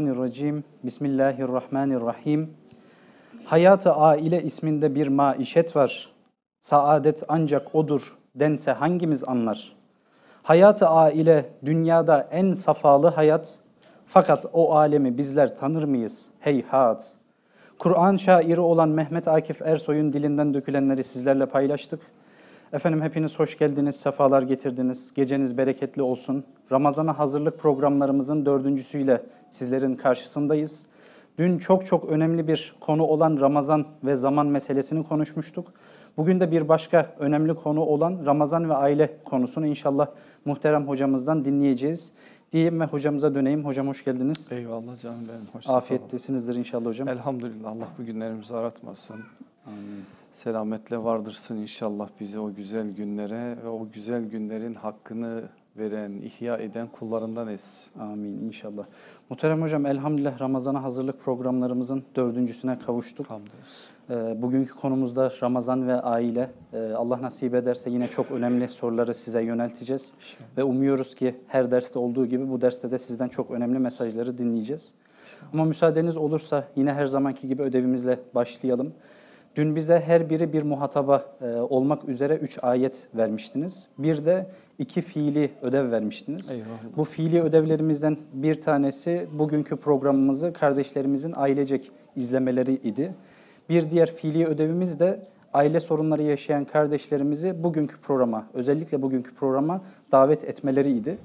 Mineşşeytanirracim. Bismillahirrahmanirrahim. Hayatı aile isminde bir maişet var. Saadet ancak odur dense hangimiz anlar? Hayatı aile dünyada en safalı hayat. Fakat o alemi bizler tanır mıyız? Heyhat. Kur'an şairi olan Mehmet Akif Ersoy'un dilinden dökülenleri sizlerle paylaştık. Efendim hepiniz hoş geldiniz, sefalar getirdiniz. Geceniz bereketli olsun. Ramazana hazırlık programlarımızın dördüncüsüyle sizlerin karşısındayız. Dün çok çok önemli bir konu olan Ramazan ve zaman meselesini konuşmuştuk. Bugün de bir başka önemli konu olan Ramazan ve aile konusunu inşallah muhterem hocamızdan dinleyeceğiz. Diyeyim ve hocamıza döneyim. Hocam hoş geldiniz. Eyvallah canım benim. Hoş Afiyettesinizdir inşallah hocam. Elhamdülillah Allah bu günlerimizi aratmasın. Amin selametle vardırsın inşallah bizi o güzel günlere ve o güzel günlerin hakkını veren, ihya eden kullarından etsin. Amin inşallah. Muhterem Hocam elhamdülillah Ramazan'a hazırlık programlarımızın dördüncüsüne kavuştuk. Hamdolsun. Ee, bugünkü konumuzda Ramazan ve aile. Ee, Allah nasip ederse yine çok önemli soruları size yönelteceğiz. İnşallah. Ve umuyoruz ki her derste olduğu gibi bu derste de sizden çok önemli mesajları dinleyeceğiz. İnşallah. Ama müsaadeniz olursa yine her zamanki gibi ödevimizle başlayalım. Dün bize her biri bir muhataba e, olmak üzere üç ayet vermiştiniz. Bir de iki fiili ödev vermiştiniz. Eyvallah. Bu fiili ödevlerimizden bir tanesi bugünkü programımızı kardeşlerimizin ailecek izlemeleri idi. Bir diğer fiili ödevimiz de aile sorunları yaşayan kardeşlerimizi bugünkü programa, özellikle bugünkü programa davet etmeleri idi.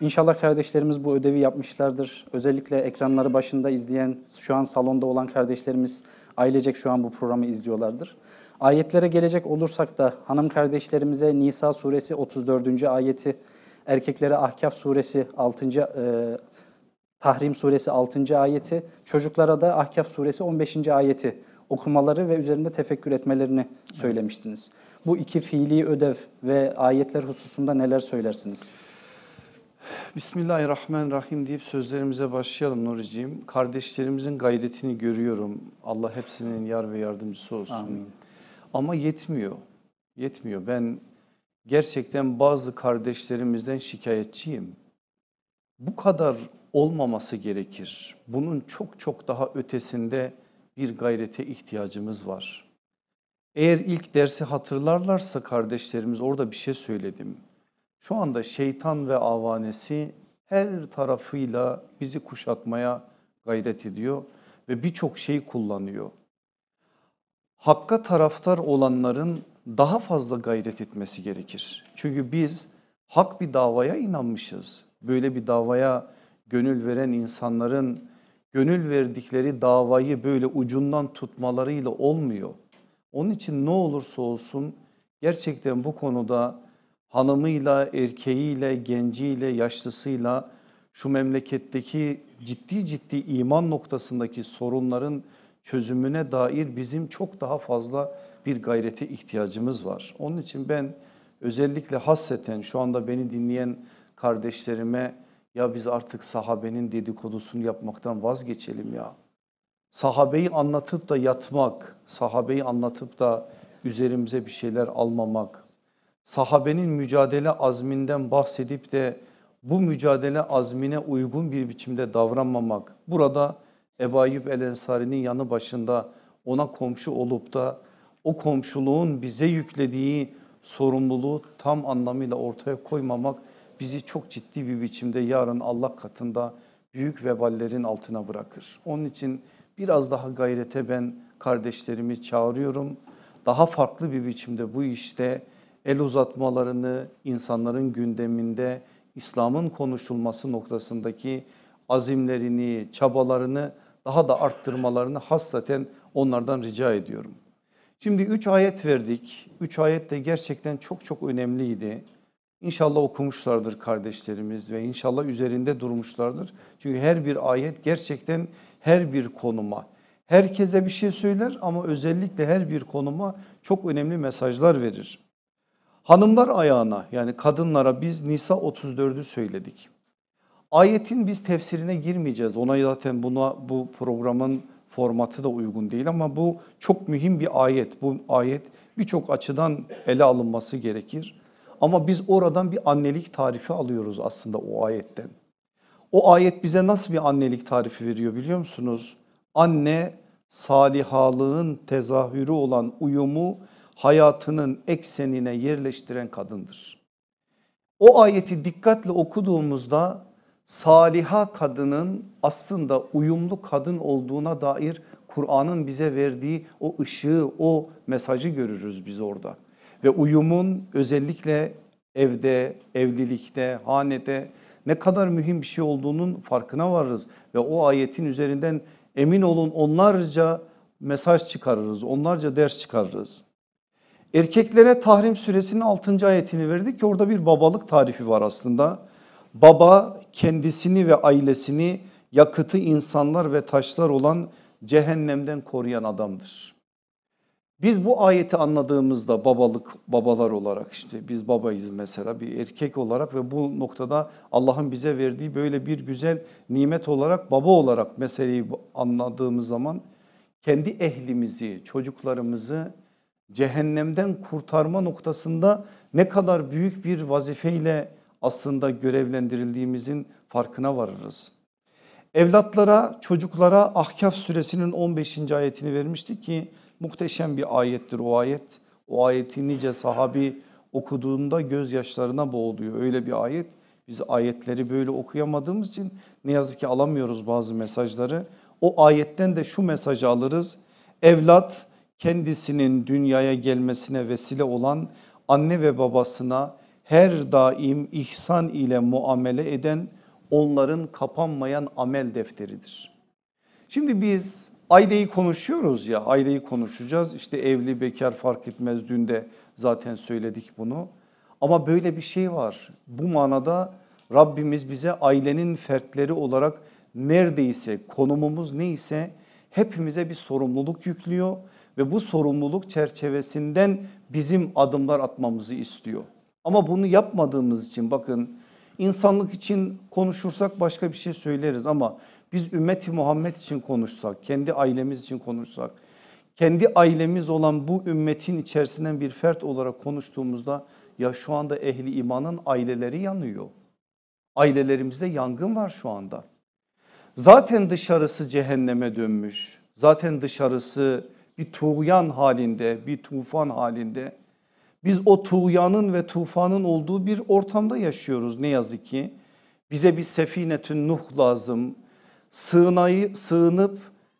İnşallah kardeşlerimiz bu ödevi yapmışlardır. Özellikle ekranları başında izleyen, şu an salonda olan kardeşlerimiz Ailecek şu an bu programı izliyorlardır. Ayetlere gelecek olursak da hanım kardeşlerimize Nisa suresi 34. ayeti, erkeklere Ahkaf suresi 6. E, Tahrim suresi 6. ayeti, çocuklara da Ahkaf suresi 15. ayeti okumaları ve üzerinde tefekkür etmelerini söylemiştiniz. Bu iki fiili ödev ve ayetler hususunda neler söylersiniz? Bismillahirrahmanirrahim deyip sözlerimize başlayalım Nuriciğim. Kardeşlerimizin gayretini görüyorum. Allah hepsinin yar ve yardımcısı olsun. Amin. Ama yetmiyor. Yetmiyor. Ben gerçekten bazı kardeşlerimizden şikayetçiyim. Bu kadar olmaması gerekir. Bunun çok çok daha ötesinde bir gayrete ihtiyacımız var. Eğer ilk dersi hatırlarlarsa kardeşlerimiz orada bir şey söyledim şu anda şeytan ve avanesi her tarafıyla bizi kuşatmaya gayret ediyor ve birçok şey kullanıyor. Hakka taraftar olanların daha fazla gayret etmesi gerekir. Çünkü biz hak bir davaya inanmışız. Böyle bir davaya gönül veren insanların gönül verdikleri davayı böyle ucundan tutmalarıyla olmuyor. Onun için ne olursa olsun gerçekten bu konuda hanımıyla, erkeğiyle, genciyle, yaşlısıyla şu memleketteki ciddi ciddi iman noktasındaki sorunların çözümüne dair bizim çok daha fazla bir gayrete ihtiyacımız var. Onun için ben özellikle hasreten şu anda beni dinleyen kardeşlerime ya biz artık sahabenin dedikodusunu yapmaktan vazgeçelim ya. Sahabeyi anlatıp da yatmak, sahabeyi anlatıp da üzerimize bir şeyler almamak, sahabenin mücadele azminden bahsedip de bu mücadele azmine uygun bir biçimde davranmamak burada Ebu Ayyub El Ensari'nin yanı başında ona komşu olup da o komşuluğun bize yüklediği sorumluluğu tam anlamıyla ortaya koymamak bizi çok ciddi bir biçimde yarın Allah katında büyük veballerin altına bırakır. Onun için biraz daha gayrete ben kardeşlerimi çağırıyorum. Daha farklı bir biçimde bu işte el uzatmalarını insanların gündeminde İslam'ın konuşulması noktasındaki azimlerini, çabalarını daha da arttırmalarını hassaten onlardan rica ediyorum. Şimdi üç ayet verdik. Üç ayet de gerçekten çok çok önemliydi. İnşallah okumuşlardır kardeşlerimiz ve inşallah üzerinde durmuşlardır. Çünkü her bir ayet gerçekten her bir konuma, herkese bir şey söyler ama özellikle her bir konuma çok önemli mesajlar verir. Hanımlar ayağına yani kadınlara biz Nisa 34'ü söyledik. Ayetin biz tefsirine girmeyeceğiz. Ona zaten buna bu programın formatı da uygun değil ama bu çok mühim bir ayet. Bu ayet birçok açıdan ele alınması gerekir. Ama biz oradan bir annelik tarifi alıyoruz aslında o ayetten. O ayet bize nasıl bir annelik tarifi veriyor biliyor musunuz? Anne salihalığın tezahürü olan uyumu hayatının eksenine yerleştiren kadındır. O ayeti dikkatle okuduğumuzda saliha kadının aslında uyumlu kadın olduğuna dair Kur'an'ın bize verdiği o ışığı, o mesajı görürüz biz orada. Ve uyumun özellikle evde, evlilikte, hanede ne kadar mühim bir şey olduğunun farkına varırız. Ve o ayetin üzerinden emin olun onlarca mesaj çıkarırız, onlarca ders çıkarırız. Erkeklere Tahrim suresinin 6. ayetini verdik ki orada bir babalık tarifi var aslında. Baba kendisini ve ailesini yakıtı insanlar ve taşlar olan cehennemden koruyan adamdır. Biz bu ayeti anladığımızda babalık babalar olarak işte biz babayız mesela bir erkek olarak ve bu noktada Allah'ın bize verdiği böyle bir güzel nimet olarak baba olarak meseleyi anladığımız zaman kendi ehlimizi, çocuklarımızı cehennemden kurtarma noktasında ne kadar büyük bir vazifeyle aslında görevlendirildiğimizin farkına varırız. Evlatlara, çocuklara Ahkaf suresinin 15. ayetini vermiştik ki muhteşem bir ayettir o ayet. O ayeti nice sahabi okuduğunda gözyaşlarına boğuluyor. Öyle bir ayet. Biz ayetleri böyle okuyamadığımız için ne yazık ki alamıyoruz bazı mesajları. O ayetten de şu mesajı alırız. Evlat kendisinin dünyaya gelmesine vesile olan anne ve babasına her daim ihsan ile muamele eden onların kapanmayan amel defteridir. Şimdi biz aileyi konuşuyoruz ya aileyi konuşacağız işte evli bekar fark etmez dün de zaten söyledik bunu. Ama böyle bir şey var bu manada Rabbimiz bize ailenin fertleri olarak neredeyse konumumuz neyse hepimize bir sorumluluk yüklüyor ve bu sorumluluk çerçevesinden bizim adımlar atmamızı istiyor. Ama bunu yapmadığımız için bakın insanlık için konuşursak başka bir şey söyleriz ama biz ümmeti Muhammed için konuşsak, kendi ailemiz için konuşsak, kendi ailemiz olan bu ümmetin içerisinden bir fert olarak konuştuğumuzda ya şu anda ehli imanın aileleri yanıyor. Ailelerimizde yangın var şu anda. Zaten dışarısı cehenneme dönmüş. Zaten dışarısı bir tuğyan halinde, bir tufan halinde. Biz o tuğyanın ve tufanın olduğu bir ortamda yaşıyoruz ne yazık ki. Bize bir sefinetün nuh lazım. Sığınayı, sığınıp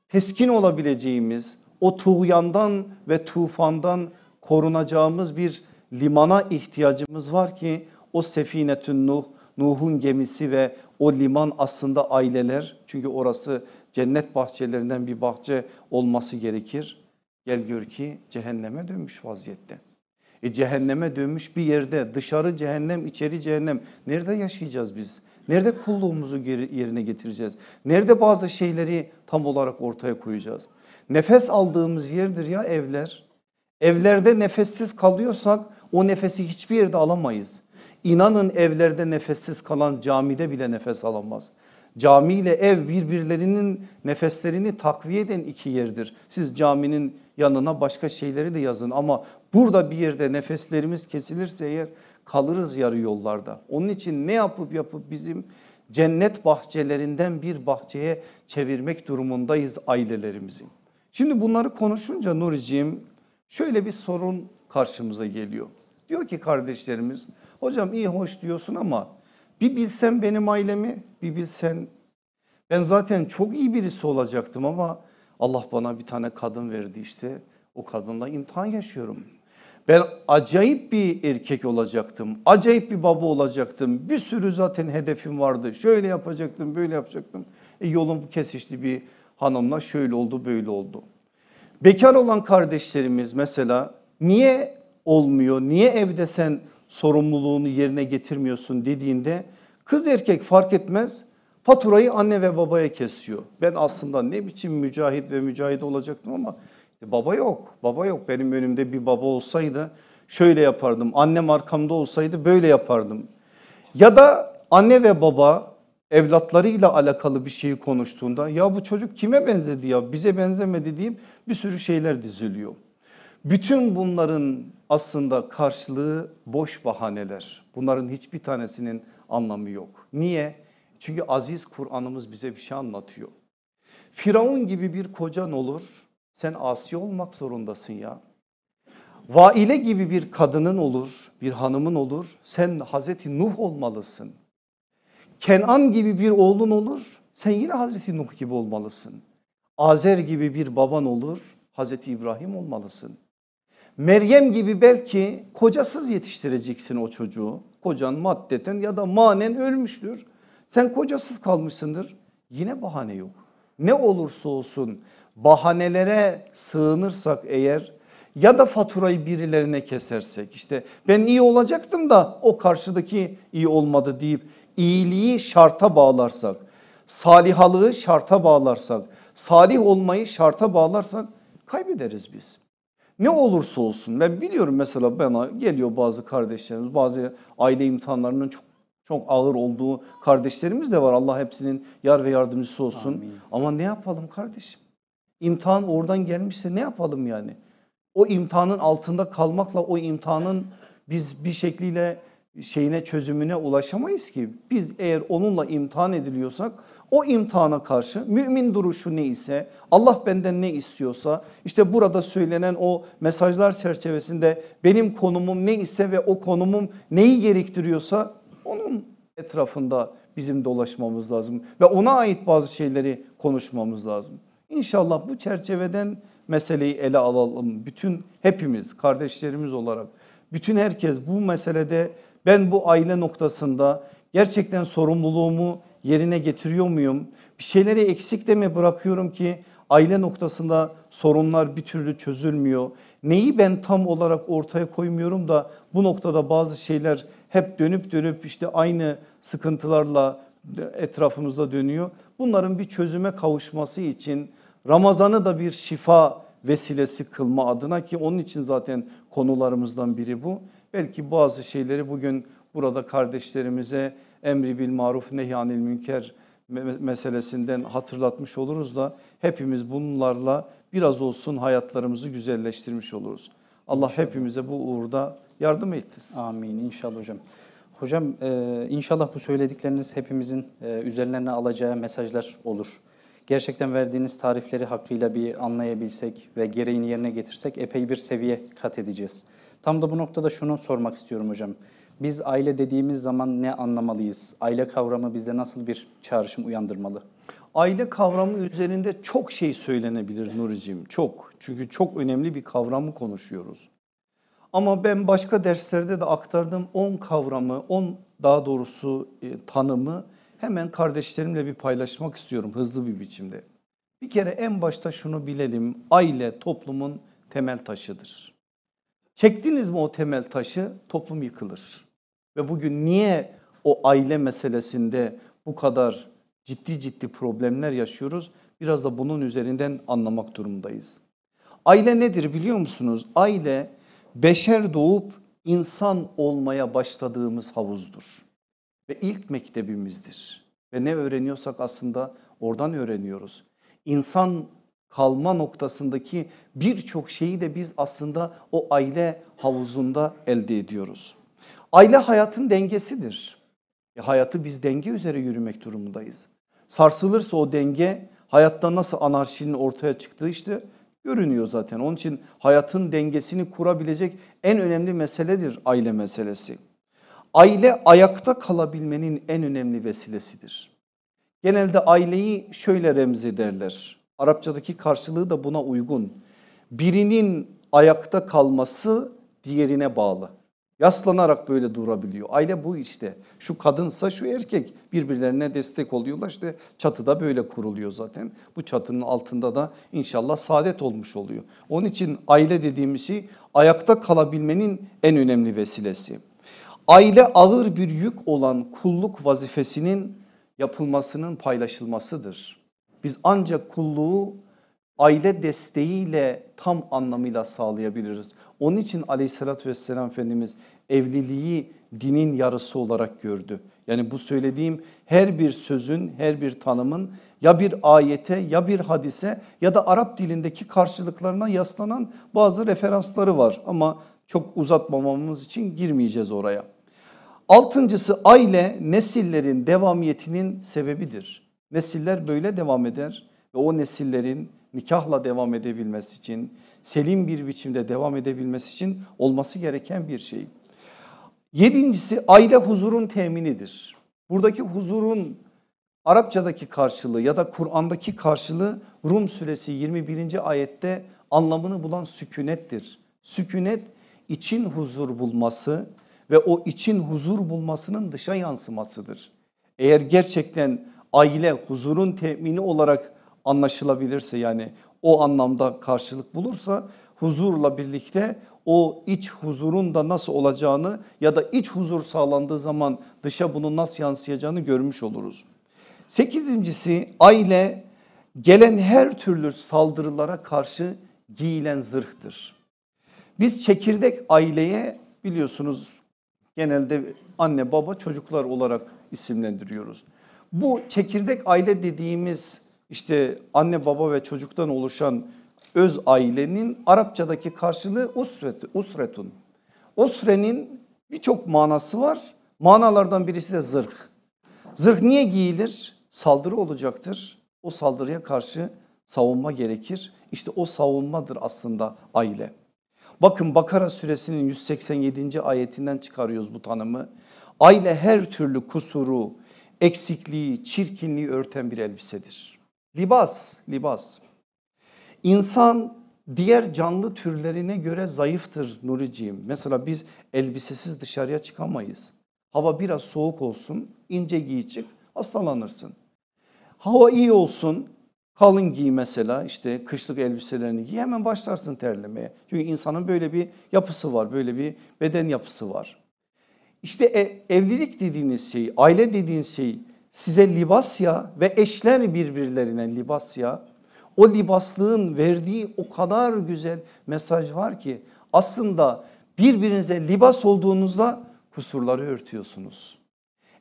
teskin olabileceğimiz, o tuğyandan ve tufandan korunacağımız bir limana ihtiyacımız var ki o sefinetün nuh, Nuh'un gemisi ve o liman aslında aileler. Çünkü orası cennet bahçelerinden bir bahçe olması gerekir. Gel gör ki cehenneme dönmüş vaziyette. E cehenneme dönmüş bir yerde dışarı cehennem içeri cehennem nerede yaşayacağız biz? Nerede kulluğumuzu yerine getireceğiz? Nerede bazı şeyleri tam olarak ortaya koyacağız? Nefes aldığımız yerdir ya evler. Evlerde nefessiz kalıyorsak o nefesi hiçbir yerde alamayız. İnanın evlerde nefessiz kalan camide bile nefes alamaz. Cami ile ev birbirlerinin nefeslerini takviye eden iki yerdir. Siz caminin yanına başka şeyleri de yazın ama burada bir yerde nefeslerimiz kesilirse eğer kalırız yarı yollarda. Onun için ne yapıp yapıp bizim cennet bahçelerinden bir bahçeye çevirmek durumundayız ailelerimizin. Şimdi bunları konuşunca Nuriciğim şöyle bir sorun karşımıza geliyor. Diyor ki kardeşlerimiz hocam iyi hoş diyorsun ama bir bilsen benim ailemi, bir bilsen ben zaten çok iyi birisi olacaktım ama Allah bana bir tane kadın verdi işte. O kadınla imtihan yaşıyorum. Ben acayip bir erkek olacaktım. Acayip bir baba olacaktım. Bir sürü zaten hedefim vardı. Şöyle yapacaktım, böyle yapacaktım. E yolum kesişti bir hanımla şöyle oldu, böyle oldu. Bekar olan kardeşlerimiz mesela niye olmuyor? Niye evde sen sorumluluğunu yerine getirmiyorsun dediğinde kız erkek fark etmez faturayı anne ve babaya kesiyor. Ben aslında ne biçim mücahit ve mücahide olacaktım ama baba yok. Baba yok. Benim önümde bir baba olsaydı şöyle yapardım. Annem arkamda olsaydı böyle yapardım. Ya da anne ve baba evlatlarıyla alakalı bir şeyi konuştuğunda ya bu çocuk kime benzedi ya bize benzemedi deyip bir sürü şeyler diziliyor. Bütün bunların aslında karşılığı boş bahaneler. Bunların hiçbir tanesinin anlamı yok. Niye? Çünkü aziz Kur'an'ımız bize bir şey anlatıyor. Firavun gibi bir kocan olur sen asi olmak zorundasın ya. Vaile gibi bir kadının olur, bir hanımın olur. Sen Hazreti Nuh olmalısın. Kenan gibi bir oğlun olur. Sen yine Hazreti Nuh gibi olmalısın. Azer gibi bir baban olur. Hazreti İbrahim olmalısın. Meryem gibi belki kocasız yetiştireceksin o çocuğu. Kocan maddeten ya da manen ölmüştür. Sen kocasız kalmışsındır. Yine bahane yok. Ne olursa olsun bahanelere sığınırsak eğer ya da faturayı birilerine kesersek işte ben iyi olacaktım da o karşıdaki iyi olmadı deyip iyiliği şarta bağlarsak salihalığı şarta bağlarsak salih olmayı şarta bağlarsak kaybederiz biz. Ne olursa olsun ben biliyorum mesela bana geliyor bazı kardeşlerimiz bazı aile imtihanlarının çok çok ağır olduğu kardeşlerimiz de var. Allah hepsinin yar ve yardımcısı olsun. Amin. Ama ne yapalım kardeşim? İmtihan oradan gelmişse ne yapalım yani? O imtihanın altında kalmakla o imtihanın biz bir şekliyle şeyine çözümüne ulaşamayız ki. Biz eğer onunla imtihan ediliyorsak o imtihana karşı mümin duruşu ne ise Allah benden ne istiyorsa işte burada söylenen o mesajlar çerçevesinde benim konumum ne ise ve o konumum neyi gerektiriyorsa onun etrafında bizim dolaşmamız lazım ve ona ait bazı şeyleri konuşmamız lazım. İnşallah bu çerçeveden meseleyi ele alalım. Bütün hepimiz kardeşlerimiz olarak bütün herkes bu meselede ben bu aile noktasında gerçekten sorumluluğumu yerine getiriyor muyum? Bir şeyleri eksik de mi bırakıyorum ki aile noktasında sorunlar bir türlü çözülmüyor. Neyi ben tam olarak ortaya koymuyorum da bu noktada bazı şeyler hep dönüp dönüp işte aynı sıkıntılarla etrafımızda dönüyor. Bunların bir çözüme kavuşması için Ramazan'ı da bir şifa vesilesi kılma adına ki onun için zaten konularımızdan biri bu. Belki bazı şeyleri bugün burada kardeşlerimize emri bil maruf nehyanil münker meselesinden hatırlatmış oluruz da hepimiz bunlarla biraz olsun hayatlarımızı güzelleştirmiş oluruz. Allah hepimize bu uğurda yardım etsin. Amin inşallah hocam. Hocam e, inşallah bu söyledikleriniz hepimizin e, üzerlerine alacağı mesajlar olur. Gerçekten verdiğiniz tarifleri hakkıyla bir anlayabilsek ve gereğini yerine getirsek epey bir seviye kat edeceğiz. Tam da bu noktada şunu sormak istiyorum hocam biz aile dediğimiz zaman ne anlamalıyız? Aile kavramı bizde nasıl bir çağrışım uyandırmalı? Aile kavramı üzerinde çok şey söylenebilir Nuricim, çok. Çünkü çok önemli bir kavramı konuşuyoruz. Ama ben başka derslerde de aktardığım 10 kavramı, 10 daha doğrusu e, tanımı hemen kardeşlerimle bir paylaşmak istiyorum hızlı bir biçimde. Bir kere en başta şunu bilelim, aile toplumun temel taşıdır. Çektiniz mi o temel taşı toplum yıkılır. Ve bugün niye o aile meselesinde bu kadar ciddi ciddi problemler yaşıyoruz? Biraz da bunun üzerinden anlamak durumdayız. Aile nedir biliyor musunuz? Aile beşer doğup insan olmaya başladığımız havuzdur. Ve ilk mektebimizdir. Ve ne öğreniyorsak aslında oradan öğreniyoruz. İnsan kalma noktasındaki birçok şeyi de biz aslında o aile havuzunda elde ediyoruz. Aile hayatın dengesidir. E hayatı biz denge üzere yürümek durumundayız. Sarsılırsa o denge hayatta nasıl anarşinin ortaya çıktığı işte görünüyor zaten. Onun için hayatın dengesini kurabilecek en önemli meseledir aile meselesi. Aile ayakta kalabilmenin en önemli vesilesidir. Genelde aileyi şöyle remzederler. Arapçadaki karşılığı da buna uygun. Birinin ayakta kalması diğerine bağlı. Yaslanarak böyle durabiliyor. Aile bu işte. Şu kadınsa şu erkek birbirlerine destek oluyorlar. İşte çatıda böyle kuruluyor zaten. Bu çatının altında da inşallah saadet olmuş oluyor. Onun için aile dediğimiz şey ayakta kalabilmenin en önemli vesilesi. Aile ağır bir yük olan kulluk vazifesinin yapılmasının paylaşılmasıdır. Biz ancak kulluğu aile desteğiyle tam anlamıyla sağlayabiliriz. Onun için aleyhissalatü vesselam Efendimiz evliliği dinin yarısı olarak gördü. Yani bu söylediğim her bir sözün, her bir tanımın ya bir ayete ya bir hadise ya da Arap dilindeki karşılıklarına yaslanan bazı referansları var. Ama çok uzatmamamız için girmeyeceğiz oraya. Altıncısı aile nesillerin devamiyetinin sebebidir. Nesiller böyle devam eder ve o nesillerin nikahla devam edebilmesi için selim bir biçimde devam edebilmesi için olması gereken bir şey. Yedincisi aile huzurun teminidir. Buradaki huzurun Arapçadaki karşılığı ya da Kur'an'daki karşılığı Rum suresi 21. ayette anlamını bulan sükunettir. Sükunet için huzur bulması ve o için huzur bulmasının dışa yansımasıdır. Eğer gerçekten aile huzurun temini olarak anlaşılabilirse yani o anlamda karşılık bulursa huzurla birlikte o iç huzurun da nasıl olacağını ya da iç huzur sağlandığı zaman dışa bunun nasıl yansıyacağını görmüş oluruz. Sekizincisi aile gelen her türlü saldırılara karşı giyilen zırhtır. Biz çekirdek aileye biliyorsunuz genelde anne baba çocuklar olarak isimlendiriyoruz. Bu çekirdek aile dediğimiz işte anne baba ve çocuktan oluşan öz ailenin Arapçadaki karşılığı usret, usretun. Usrenin birçok manası var. Manalardan birisi de zırh. Zırh niye giyilir? Saldırı olacaktır. O saldırıya karşı savunma gerekir. İşte o savunmadır aslında aile. Bakın Bakara suresinin 187. ayetinden çıkarıyoruz bu tanımı. Aile her türlü kusuru, eksikliği, çirkinliği örten bir elbisedir. Libas, libas. İnsan diğer canlı türlerine göre zayıftır Nuriciğim. Mesela biz elbisesiz dışarıya çıkamayız. Hava biraz soğuk olsun, ince giy çık, hastalanırsın. Hava iyi olsun, kalın giy mesela işte kışlık elbiselerini giy hemen başlarsın terlemeye. Çünkü insanın böyle bir yapısı var, böyle bir beden yapısı var. İşte e, evlilik dediğiniz şey, aile dediğiniz şey size libasya ve eşler birbirlerine libasya. O libaslığın verdiği o kadar güzel mesaj var ki aslında birbirinize libas olduğunuzda kusurları örtüyorsunuz.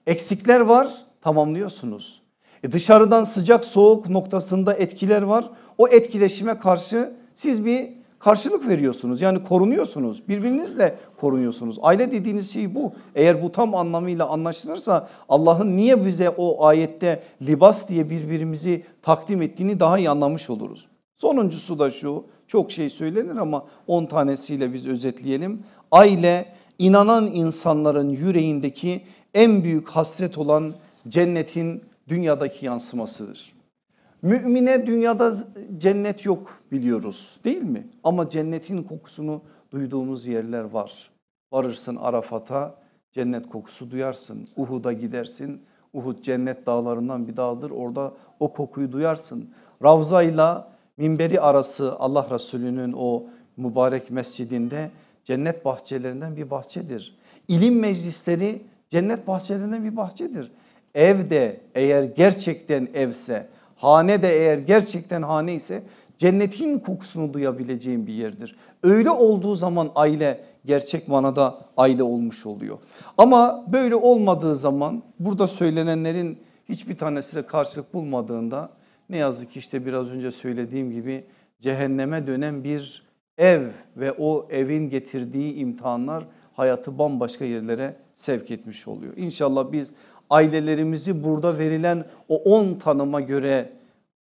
Eksikler var tamamlıyorsunuz. E dışarıdan sıcak soğuk noktasında etkiler var. O etkileşime karşı siz bir karşılık veriyorsunuz. Yani korunuyorsunuz. Birbirinizle korunuyorsunuz. Aile dediğiniz şey bu. Eğer bu tam anlamıyla anlaşılırsa Allah'ın niye bize o ayette libas diye birbirimizi takdim ettiğini daha iyi anlamış oluruz. Sonuncusu da şu. Çok şey söylenir ama 10 tanesiyle biz özetleyelim. Aile inanan insanların yüreğindeki en büyük hasret olan cennetin dünyadaki yansımasıdır. Mümine dünyada cennet yok biliyoruz değil mi? Ama cennetin kokusunu duyduğumuz yerler var. Varırsın Arafat'a cennet kokusu duyarsın. Uhud'a gidersin. Uhud cennet dağlarından bir dağdır. Orada o kokuyu duyarsın. Ravza'yla minberi arası Allah Resulü'nün o mübarek mescidinde cennet bahçelerinden bir bahçedir. İlim meclisleri cennet bahçelerinden bir bahçedir. Evde eğer gerçekten evse Hane de eğer gerçekten hane ise cennetin kokusunu duyabileceğin bir yerdir. Öyle olduğu zaman aile gerçek manada aile olmuş oluyor. Ama böyle olmadığı zaman burada söylenenlerin hiçbir tanesi de karşılık bulmadığında ne yazık ki işte biraz önce söylediğim gibi cehenneme dönen bir ev ve o evin getirdiği imtihanlar hayatı bambaşka yerlere sevk etmiş oluyor. İnşallah biz ailelerimizi burada verilen o 10 tanıma göre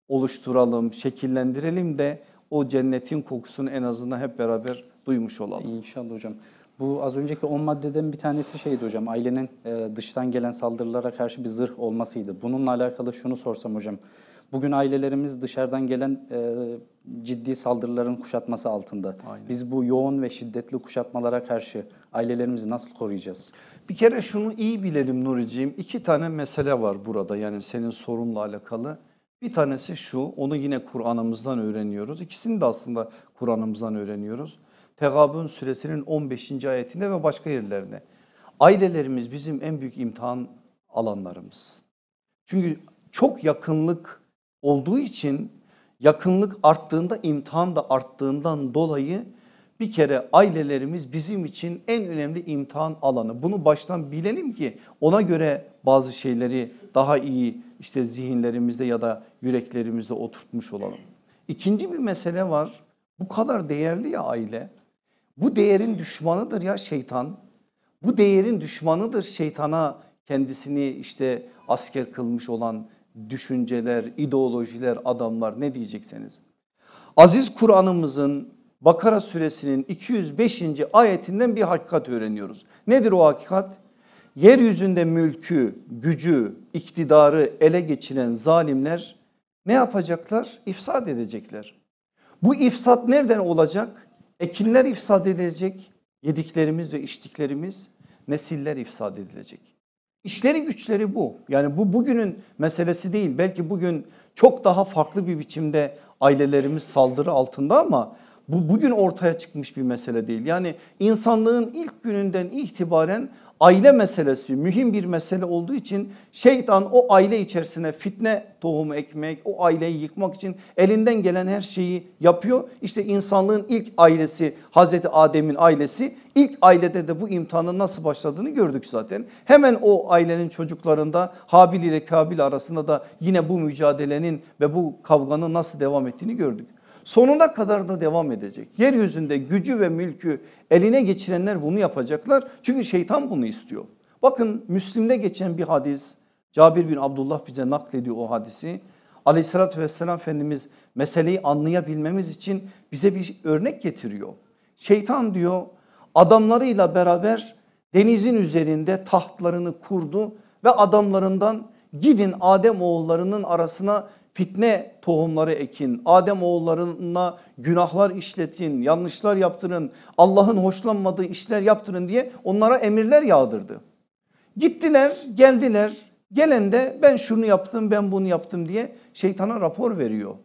oluşturalım, şekillendirelim de o cennetin kokusunu en azından hep beraber duymuş olalım. İnşallah hocam. Bu az önceki 10 maddeden bir tanesi şeydi hocam, ailenin e, dıştan gelen saldırılara karşı bir zırh olmasıydı. Bununla alakalı şunu sorsam hocam, Bugün ailelerimiz dışarıdan gelen e, ciddi saldırıların kuşatması altında. Aynen. Biz bu yoğun ve şiddetli kuşatmalara karşı ailelerimizi nasıl koruyacağız? Bir kere şunu iyi bilelim Nuriciğim. İki tane mesele var burada yani senin sorunla alakalı. Bir tanesi şu, onu yine Kur'an'ımızdan öğreniyoruz. İkisini de aslında Kur'an'ımızdan öğreniyoruz. Tegabun suresinin 15. ayetinde ve başka yerlerinde. Ailelerimiz bizim en büyük imtihan alanlarımız. Çünkü çok yakınlık olduğu için yakınlık arttığında imtihan da arttığından dolayı bir kere ailelerimiz bizim için en önemli imtihan alanı. Bunu baştan bilelim ki ona göre bazı şeyleri daha iyi işte zihinlerimizde ya da yüreklerimizde oturtmuş olalım. İkinci bir mesele var. Bu kadar değerli ya aile. Bu değerin düşmanıdır ya şeytan. Bu değerin düşmanıdır şeytana kendisini işte asker kılmış olan düşünceler, ideolojiler, adamlar ne diyecekseniz. Aziz Kur'an'ımızın Bakara suresinin 205. ayetinden bir hakikat öğreniyoruz. Nedir o hakikat? Yeryüzünde mülkü, gücü, iktidarı ele geçiren zalimler ne yapacaklar? İfsad edecekler. Bu ifsat nereden olacak? Ekinler ifsad edilecek, yediklerimiz ve içtiklerimiz, nesiller ifsad edilecek. İşleri güçleri bu. Yani bu bugünün meselesi değil. Belki bugün çok daha farklı bir biçimde ailelerimiz saldırı altında ama bu bugün ortaya çıkmış bir mesele değil. Yani insanlığın ilk gününden itibaren aile meselesi mühim bir mesele olduğu için şeytan o aile içerisine fitne tohumu ekmek, o aileyi yıkmak için elinden gelen her şeyi yapıyor. İşte insanlığın ilk ailesi Hazreti Adem'in ailesi ilk ailede de bu imtihanın nasıl başladığını gördük zaten. Hemen o ailenin çocuklarında Habil ile Kabil arasında da yine bu mücadelenin ve bu kavganın nasıl devam ettiğini gördük sonuna kadar da devam edecek. Yeryüzünde gücü ve mülkü eline geçirenler bunu yapacaklar. Çünkü şeytan bunu istiyor. Bakın Müslim'de geçen bir hadis Cabir bin Abdullah bize naklediyor o hadisi. Aleyhissalatü vesselam Efendimiz meseleyi anlayabilmemiz için bize bir örnek getiriyor. Şeytan diyor adamlarıyla beraber denizin üzerinde tahtlarını kurdu ve adamlarından gidin Adem oğullarının arasına fitne tohumları ekin. Adem oğullarına günahlar işletin, yanlışlar yaptırın, Allah'ın hoşlanmadığı işler yaptırın diye onlara emirler yağdırdı. Gittiler, geldiler. Gelen de ben şunu yaptım, ben bunu yaptım diye şeytana rapor veriyor.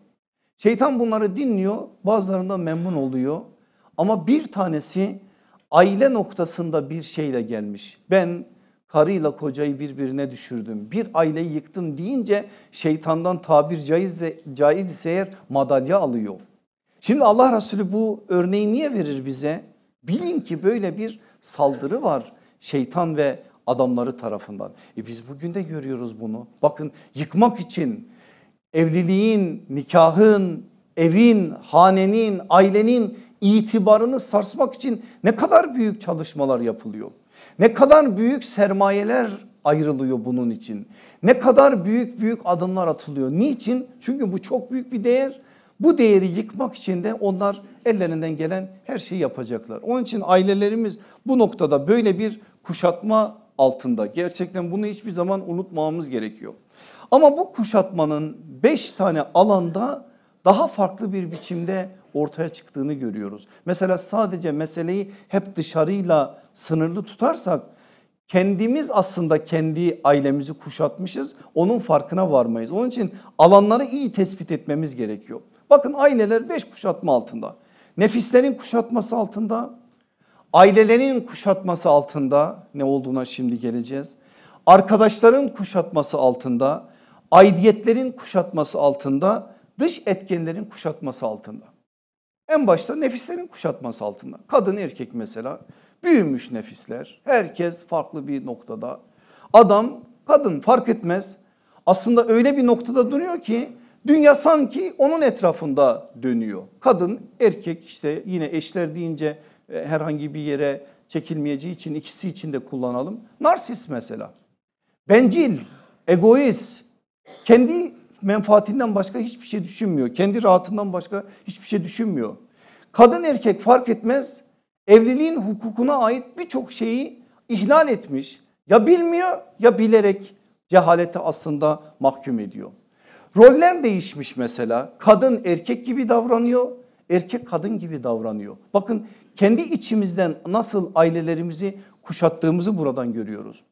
Şeytan bunları dinliyor, bazılarında memnun oluyor. Ama bir tanesi aile noktasında bir şeyle gelmiş. Ben karıyla kocayı birbirine düşürdüm. Bir aileyi yıktım deyince şeytandan tabir caiz, caiz ise eğer madalya alıyor. Şimdi Allah Resulü bu örneği niye verir bize? Bilin ki böyle bir saldırı var şeytan ve adamları tarafından. E biz bugün de görüyoruz bunu. Bakın yıkmak için evliliğin, nikahın, evin, hanenin, ailenin itibarını sarsmak için ne kadar büyük çalışmalar yapılıyor. Ne kadar büyük sermayeler ayrılıyor bunun için. Ne kadar büyük büyük adımlar atılıyor. Niçin? Çünkü bu çok büyük bir değer. Bu değeri yıkmak için de onlar ellerinden gelen her şeyi yapacaklar. Onun için ailelerimiz bu noktada böyle bir kuşatma altında. Gerçekten bunu hiçbir zaman unutmamamız gerekiyor. Ama bu kuşatmanın beş tane alanda daha farklı bir biçimde ortaya çıktığını görüyoruz. Mesela sadece meseleyi hep dışarıyla sınırlı tutarsak kendimiz aslında kendi ailemizi kuşatmışız. Onun farkına varmayız. Onun için alanları iyi tespit etmemiz gerekiyor. Bakın aileler 5 kuşatma altında. Nefislerin kuşatması altında, ailelerin kuşatması altında ne olduğuna şimdi geleceğiz. Arkadaşların kuşatması altında, aidiyetlerin kuşatması altında dış etkenlerin kuşatması altında. En başta nefislerin kuşatması altında. Kadın erkek mesela büyümüş nefisler. Herkes farklı bir noktada. Adam kadın fark etmez. Aslında öyle bir noktada duruyor ki dünya sanki onun etrafında dönüyor. Kadın erkek işte yine eşler deyince e, herhangi bir yere çekilmeyeceği için ikisi için de kullanalım. Narsist mesela. Bencil, egoist, kendi menfaatinden başka hiçbir şey düşünmüyor. Kendi rahatından başka hiçbir şey düşünmüyor. Kadın erkek fark etmez evliliğin hukukuna ait birçok şeyi ihlal etmiş. Ya bilmiyor ya bilerek cehalete aslında mahkum ediyor. Roller değişmiş mesela. Kadın erkek gibi davranıyor, erkek kadın gibi davranıyor. Bakın kendi içimizden nasıl ailelerimizi kuşattığımızı buradan görüyoruz.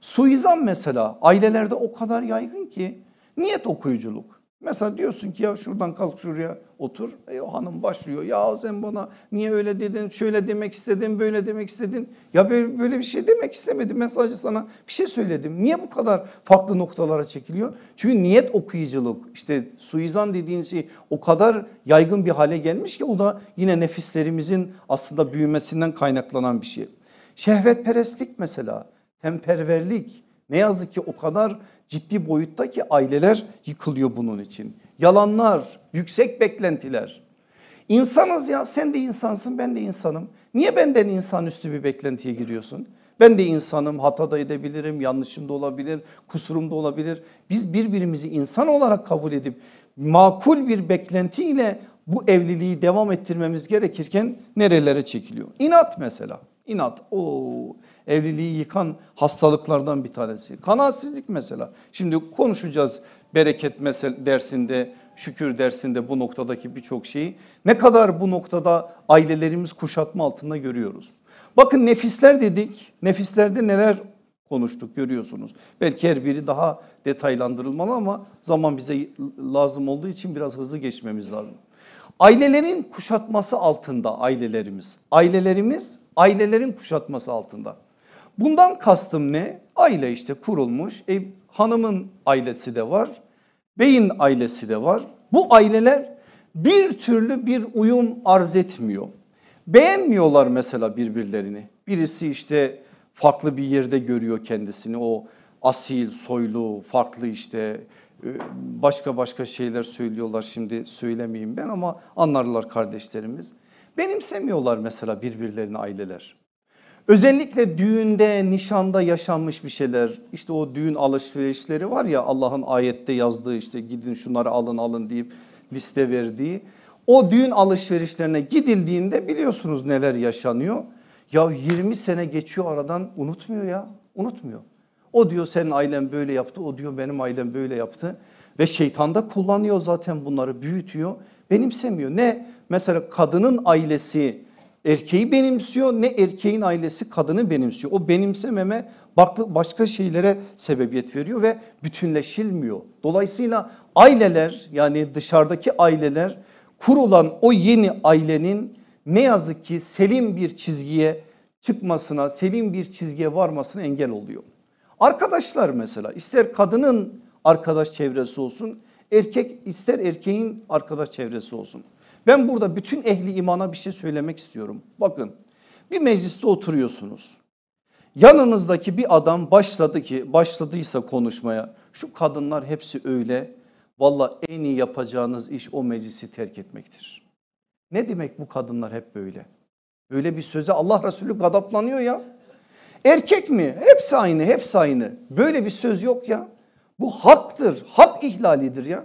Suizan mesela ailelerde o kadar yaygın ki Niyet okuyuculuk. Mesela diyorsun ki ya şuradan kalk şuraya otur. E o hanım başlıyor. Ya sen bana niye öyle dedin, şöyle demek istedin, böyle demek istedin. Ya böyle, böyle bir şey demek istemedim. Ben sadece sana bir şey söyledim. Niye bu kadar farklı noktalara çekiliyor? Çünkü niyet okuyuculuk. işte suizan dediğin şey o kadar yaygın bir hale gelmiş ki o da yine nefislerimizin aslında büyümesinden kaynaklanan bir şey. Şehvetperestlik mesela, temperverlik, ne yazık ki o kadar ciddi boyutta ki aileler yıkılıyor bunun için. Yalanlar, yüksek beklentiler. İnsanız ya sen de insansın ben de insanım. Niye benden insanüstü bir beklentiye giriyorsun? Ben de insanım hata da edebilirim, yanlışım da olabilir, kusurum da olabilir. Biz birbirimizi insan olarak kabul edip makul bir beklentiyle bu evliliği devam ettirmemiz gerekirken nerelere çekiliyor? İnat mesela. İnat. o evliliği yıkan hastalıklardan bir tanesi. Kanaatsizlik mesela. Şimdi konuşacağız bereket dersinde, şükür dersinde bu noktadaki birçok şeyi. Ne kadar bu noktada ailelerimiz kuşatma altında görüyoruz. Bakın nefisler dedik. Nefislerde neler konuştuk görüyorsunuz. Belki her biri daha detaylandırılmalı ama zaman bize lazım olduğu için biraz hızlı geçmemiz lazım. Ailelerin kuşatması altında ailelerimiz. Ailelerimiz Ailelerin kuşatması altında. Bundan kastım ne? Aile işte kurulmuş. E, hanımın ailesi de var. Beyin ailesi de var. Bu aileler bir türlü bir uyum arz etmiyor. Beğenmiyorlar mesela birbirlerini. Birisi işte farklı bir yerde görüyor kendisini. O asil, soylu, farklı işte e, başka başka şeyler söylüyorlar. Şimdi söylemeyeyim ben ama anlarlar kardeşlerimiz. Benimsemiyorlar mesela birbirlerini aileler. Özellikle düğünde, nişanda yaşanmış bir şeyler. işte o düğün alışverişleri var ya Allah'ın ayette yazdığı işte gidin şunları alın alın deyip liste verdiği. O düğün alışverişlerine gidildiğinde biliyorsunuz neler yaşanıyor. Ya 20 sene geçiyor aradan unutmuyor ya unutmuyor. O diyor senin ailen böyle yaptı o diyor benim ailem böyle yaptı. Ve şeytan da kullanıyor zaten bunları büyütüyor. Benimsemiyor ne Mesela kadının ailesi erkeği benimsiyor ne erkeğin ailesi kadını benimsiyor. O benimsememe başka şeylere sebebiyet veriyor ve bütünleşilmiyor. Dolayısıyla aileler yani dışarıdaki aileler kurulan o yeni ailenin ne yazık ki selim bir çizgiye çıkmasına, selim bir çizgiye varmasına engel oluyor. Arkadaşlar mesela ister kadının arkadaş çevresi olsun, erkek ister erkeğin arkadaş çevresi olsun. Ben burada bütün ehli imana bir şey söylemek istiyorum. Bakın bir mecliste oturuyorsunuz. Yanınızdaki bir adam başladı ki başladıysa konuşmaya şu kadınlar hepsi öyle valla en iyi yapacağınız iş o meclisi terk etmektir. Ne demek bu kadınlar hep böyle? Böyle bir söze Allah Resulü gadaplanıyor ya. Erkek mi? Hepsi aynı hepsi aynı. Böyle bir söz yok ya. Bu haktır hak ihlalidir ya.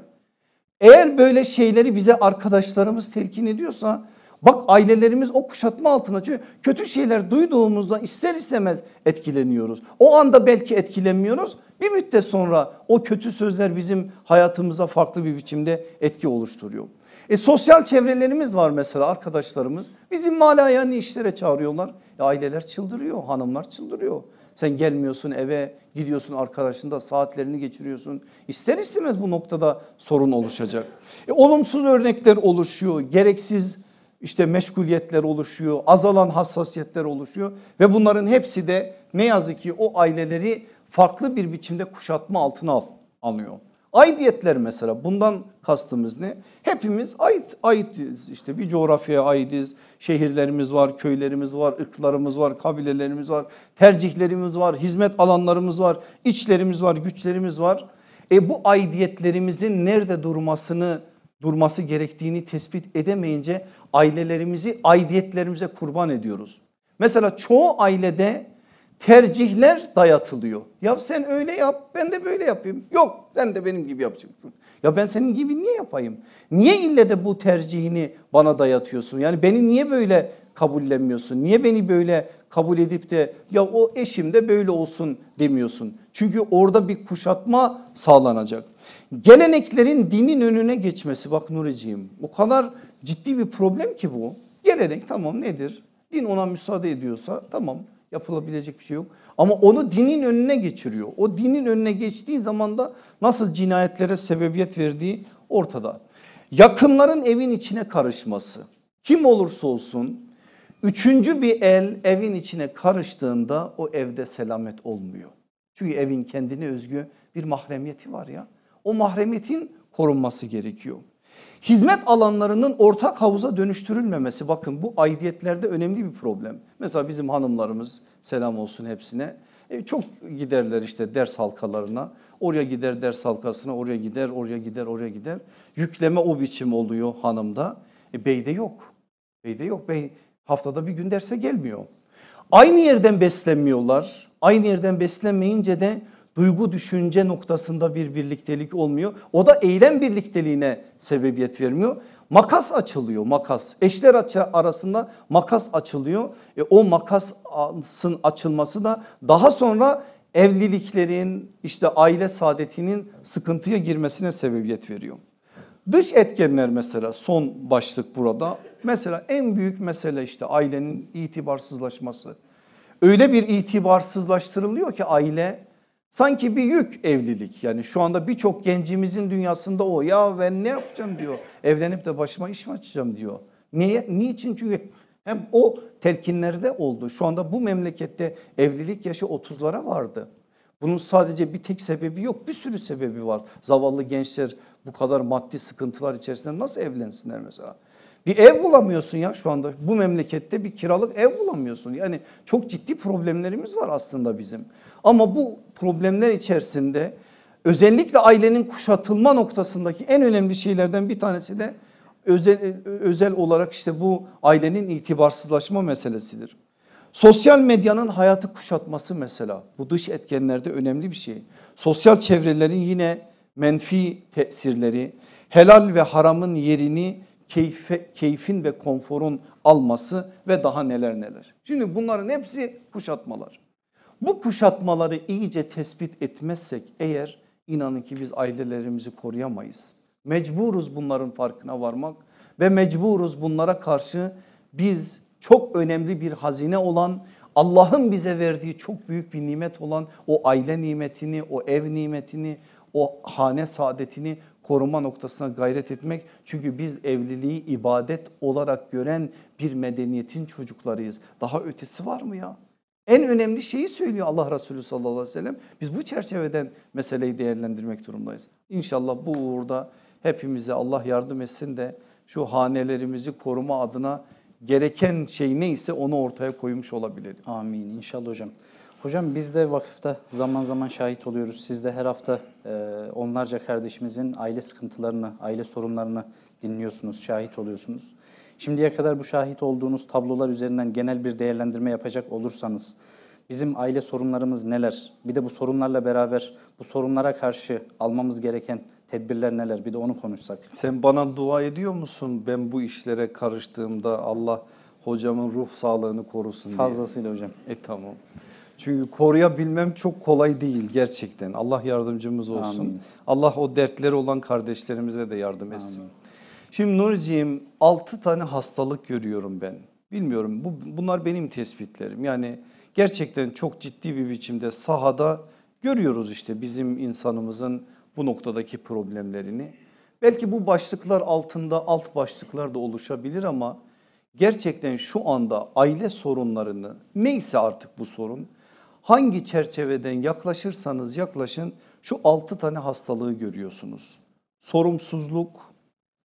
Eğer böyle şeyleri bize arkadaşlarımız telkin ediyorsa bak ailelerimiz o kuşatma altına çünkü kötü şeyler duyduğumuzda ister istemez etkileniyoruz. O anda belki etkilenmiyoruz bir müddet sonra o kötü sözler bizim hayatımıza farklı bir biçimde etki oluşturuyor. E, sosyal çevrelerimiz var mesela arkadaşlarımız. Bizim malayani işlere çağırıyorlar. E, aileler çıldırıyor, hanımlar çıldırıyor. Sen gelmiyorsun eve, gidiyorsun arkadaşında saatlerini geçiriyorsun. İster istemez bu noktada sorun oluşacak. E, olumsuz örnekler oluşuyor, gereksiz işte meşguliyetler oluşuyor, azalan hassasiyetler oluşuyor ve bunların hepsi de ne yazık ki o aileleri farklı bir biçimde kuşatma altına al, alıyor. Aidiyetler mesela bundan kastımız ne? Hepimiz ait, aitiz işte bir coğrafyaya aitiz. Şehirlerimiz var, köylerimiz var, ırklarımız var, kabilelerimiz var, tercihlerimiz var, hizmet alanlarımız var, içlerimiz var, güçlerimiz var. E bu aidiyetlerimizin nerede durmasını durması gerektiğini tespit edemeyince ailelerimizi aidiyetlerimize kurban ediyoruz. Mesela çoğu ailede tercihler dayatılıyor. Ya sen öyle yap ben de böyle yapayım. Yok sen de benim gibi yapacaksın. Ya ben senin gibi niye yapayım? Niye ille de bu tercihini bana dayatıyorsun? Yani beni niye böyle kabullenmiyorsun? Niye beni böyle kabul edip de ya o eşim de böyle olsun demiyorsun? Çünkü orada bir kuşatma sağlanacak. Geleneklerin dinin önüne geçmesi bak Nuriciğim o kadar ciddi bir problem ki bu. Gelenek tamam nedir? Din ona müsaade ediyorsa tamam Yapılabilecek bir şey yok. Ama onu dinin önüne geçiriyor. O dinin önüne geçtiği zaman da nasıl cinayetlere sebebiyet verdiği ortada. Yakınların evin içine karışması. Kim olursa olsun üçüncü bir el evin içine karıştığında o evde selamet olmuyor. Çünkü evin kendine özgü bir mahremiyeti var ya. O mahremiyetin korunması gerekiyor. Hizmet alanlarının ortak havuza dönüştürülmemesi bakın bu aidiyetlerde önemli bir problem. Mesela bizim hanımlarımız selam olsun hepsine e, çok giderler işte ders halkalarına. Oraya gider ders halkasına, oraya gider, oraya gider, oraya gider. Yükleme o biçim oluyor hanımda. E, beyde yok. Beyde yok. Bey haftada bir gün derse gelmiyor. Aynı yerden beslenmiyorlar. Aynı yerden beslenmeyince de duygu düşünce noktasında bir birliktelik olmuyor. O da eylem birlikteliğine sebebiyet vermiyor. Makas açılıyor makas. Eşler arasında makas açılıyor. E, o makasın açılması da daha sonra evliliklerin işte aile saadetinin sıkıntıya girmesine sebebiyet veriyor. Dış etkenler mesela son başlık burada. Mesela en büyük mesele işte ailenin itibarsızlaşması. Öyle bir itibarsızlaştırılıyor ki aile Sanki bir yük evlilik yani şu anda birçok gencimizin dünyasında o ya ben ne yapacağım diyor. Evlenip de başıma iş mi açacağım diyor. Niye? Niçin? Çünkü hem o telkinlerde oldu. Şu anda bu memlekette evlilik yaşı 30'lara vardı. Bunun sadece bir tek sebebi yok bir sürü sebebi var. Zavallı gençler bu kadar maddi sıkıntılar içerisinde nasıl evlensinler mesela? Bir ev bulamıyorsun ya şu anda. Bu memlekette bir kiralık ev bulamıyorsun. Yani çok ciddi problemlerimiz var aslında bizim. Ama bu problemler içerisinde özellikle ailenin kuşatılma noktasındaki en önemli şeylerden bir tanesi de özel, özel olarak işte bu ailenin itibarsızlaşma meselesidir. Sosyal medyanın hayatı kuşatması mesela bu dış etkenlerde önemli bir şey. Sosyal çevrelerin yine menfi tesirleri, helal ve haramın yerini keyfe, keyfin ve konforun alması ve daha neler neler. Şimdi bunların hepsi kuşatmalar. Bu kuşatmaları iyice tespit etmezsek eğer inanın ki biz ailelerimizi koruyamayız. Mecburuz bunların farkına varmak ve mecburuz bunlara karşı biz çok önemli bir hazine olan Allah'ın bize verdiği çok büyük bir nimet olan o aile nimetini, o ev nimetini, o hane saadetini koruma noktasına gayret etmek. Çünkü biz evliliği ibadet olarak gören bir medeniyetin çocuklarıyız. Daha ötesi var mı ya? En önemli şeyi söylüyor Allah Resulü sallallahu aleyhi ve sellem. Biz bu çerçeveden meseleyi değerlendirmek durumdayız. İnşallah bu uğurda hepimize Allah yardım etsin de şu hanelerimizi koruma adına gereken şey neyse onu ortaya koymuş olabilir. Amin inşallah hocam. Hocam biz de vakıfta zaman zaman şahit oluyoruz. Siz de her hafta e, onlarca kardeşimizin aile sıkıntılarını, aile sorunlarını dinliyorsunuz, şahit oluyorsunuz. Şimdiye kadar bu şahit olduğunuz tablolar üzerinden genel bir değerlendirme yapacak olursanız, bizim aile sorunlarımız neler? Bir de bu sorunlarla beraber bu sorunlara karşı almamız gereken tedbirler neler? Bir de onu konuşsak. Sen bana dua ediyor musun? Ben bu işlere karıştığımda Allah hocamın ruh sağlığını korusun Fazlasıyla diye. Fazlasıyla hocam. E tamam. Çünkü koruyabilmem çok kolay değil gerçekten. Allah yardımcımız olsun. Amin. Allah o dertleri olan kardeşlerimize de yardım etsin. Amin. Şimdi Nuriciğim 6 tane hastalık görüyorum ben. Bilmiyorum bu, bunlar benim tespitlerim. Yani gerçekten çok ciddi bir biçimde sahada görüyoruz işte bizim insanımızın bu noktadaki problemlerini. Belki bu başlıklar altında alt başlıklar da oluşabilir ama gerçekten şu anda aile sorunlarını neyse artık bu sorun hangi çerçeveden yaklaşırsanız yaklaşın şu altı tane hastalığı görüyorsunuz. Sorumsuzluk,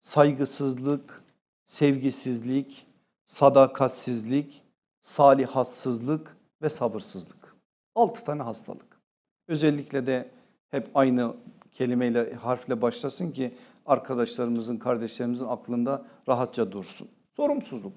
saygısızlık, sevgisizlik, sadakatsizlik, salihatsızlık ve sabırsızlık. Altı tane hastalık. Özellikle de hep aynı kelimeyle harfle başlasın ki arkadaşlarımızın, kardeşlerimizin aklında rahatça dursun. Sorumsuzluk.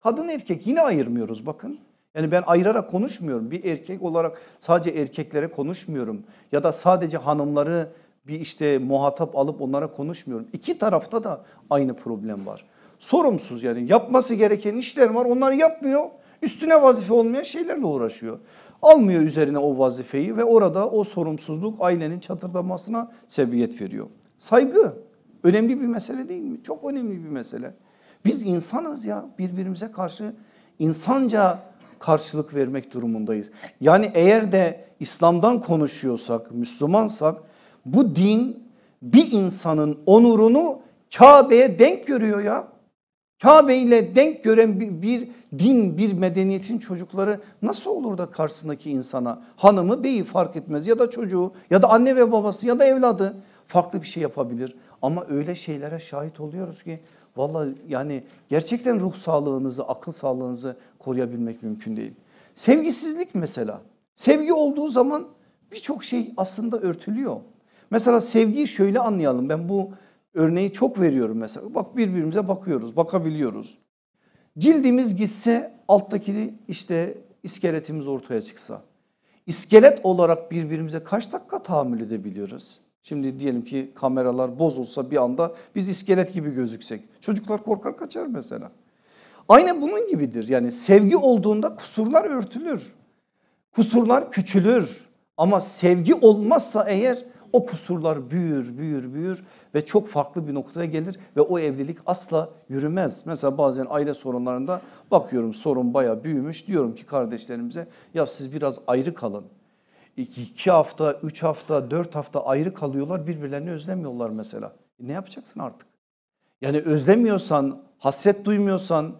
Kadın erkek yine ayırmıyoruz bakın. Yani ben ayırarak konuşmuyorum. Bir erkek olarak sadece erkeklere konuşmuyorum. Ya da sadece hanımları bir işte muhatap alıp onlara konuşmuyorum. İki tarafta da aynı problem var. Sorumsuz yani yapması gereken işler var onları yapmıyor. Üstüne vazife olmayan şeylerle uğraşıyor. Almıyor üzerine o vazifeyi ve orada o sorumsuzluk ailenin çatırdamasına sebebiyet veriyor. Saygı önemli bir mesele değil mi? Çok önemli bir mesele. Biz insanız ya birbirimize karşı insanca karşılık vermek durumundayız. Yani eğer de İslam'dan konuşuyorsak, Müslümansak bu din bir insanın onurunu Kabe'ye denk görüyor ya. Kabe ile denk gören bir, bir din, bir medeniyetin çocukları nasıl olur da karşısındaki insana hanımı, beyi fark etmez ya da çocuğu ya da anne ve babası ya da evladı farklı bir şey yapabilir. Ama öyle şeylere şahit oluyoruz ki Valla yani gerçekten ruh sağlığınızı, akıl sağlığınızı koruyabilmek mümkün değil. Sevgisizlik mesela. Sevgi olduğu zaman birçok şey aslında örtülüyor. Mesela sevgiyi şöyle anlayalım. Ben bu örneği çok veriyorum mesela. Bak birbirimize bakıyoruz, bakabiliyoruz. Cildimiz gitse alttaki işte iskeletimiz ortaya çıksa. İskelet olarak birbirimize kaç dakika tahammül edebiliyoruz? Şimdi diyelim ki kameralar bozulsa bir anda biz iskelet gibi gözüksek. Çocuklar korkar kaçar mesela. Aynı bunun gibidir. Yani sevgi olduğunda kusurlar örtülür. Kusurlar küçülür. Ama sevgi olmazsa eğer o kusurlar büyür, büyür, büyür ve çok farklı bir noktaya gelir ve o evlilik asla yürümez. Mesela bazen aile sorunlarında bakıyorum sorun baya büyümüş. Diyorum ki kardeşlerimize ya siz biraz ayrı kalın iki hafta, üç hafta, dört hafta ayrı kalıyorlar birbirlerini özlemiyorlar mesela. E ne yapacaksın artık? Yani özlemiyorsan, hasret duymuyorsan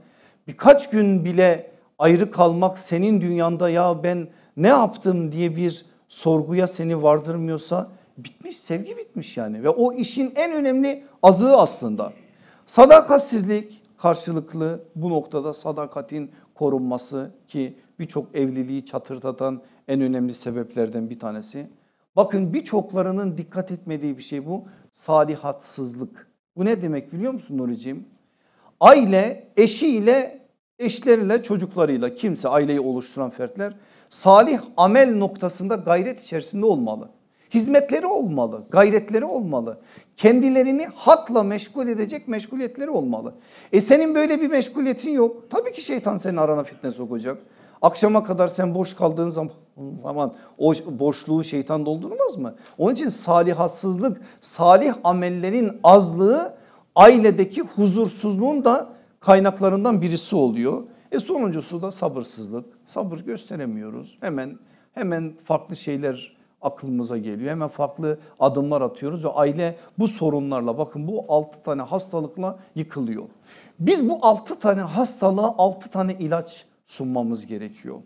birkaç gün bile ayrı kalmak senin dünyanda ya ben ne yaptım diye bir sorguya seni vardırmıyorsa bitmiş sevgi bitmiş yani ve o işin en önemli azığı aslında. Sadakatsizlik, Karşılıklı bu noktada sadakatin korunması ki birçok evliliği çatırtatan en önemli sebeplerden bir tanesi. Bakın birçoklarının dikkat etmediği bir şey bu salihatsızlık. Bu ne demek biliyor musun Nuri'ciğim? Aile eşiyle eşleriyle çocuklarıyla kimse aileyi oluşturan fertler salih amel noktasında gayret içerisinde olmalı. Hizmetleri olmalı, gayretleri olmalı kendilerini hakla meşgul edecek meşguliyetleri olmalı. E senin böyle bir meşguliyetin yok. Tabii ki şeytan seni arana fitne sokacak. Akşama kadar sen boş kaldığın zaman o boşluğu şeytan doldurmaz mı? Onun için salihatsızlık, salih amellerin azlığı ailedeki huzursuzluğun da kaynaklarından birisi oluyor. E sonuncusu da sabırsızlık. Sabır gösteremiyoruz. Hemen hemen farklı şeyler aklımıza geliyor. Hemen farklı adımlar atıyoruz ve aile bu sorunlarla bakın bu altı tane hastalıkla yıkılıyor. Biz bu altı tane hastalığa altı tane ilaç sunmamız gerekiyor.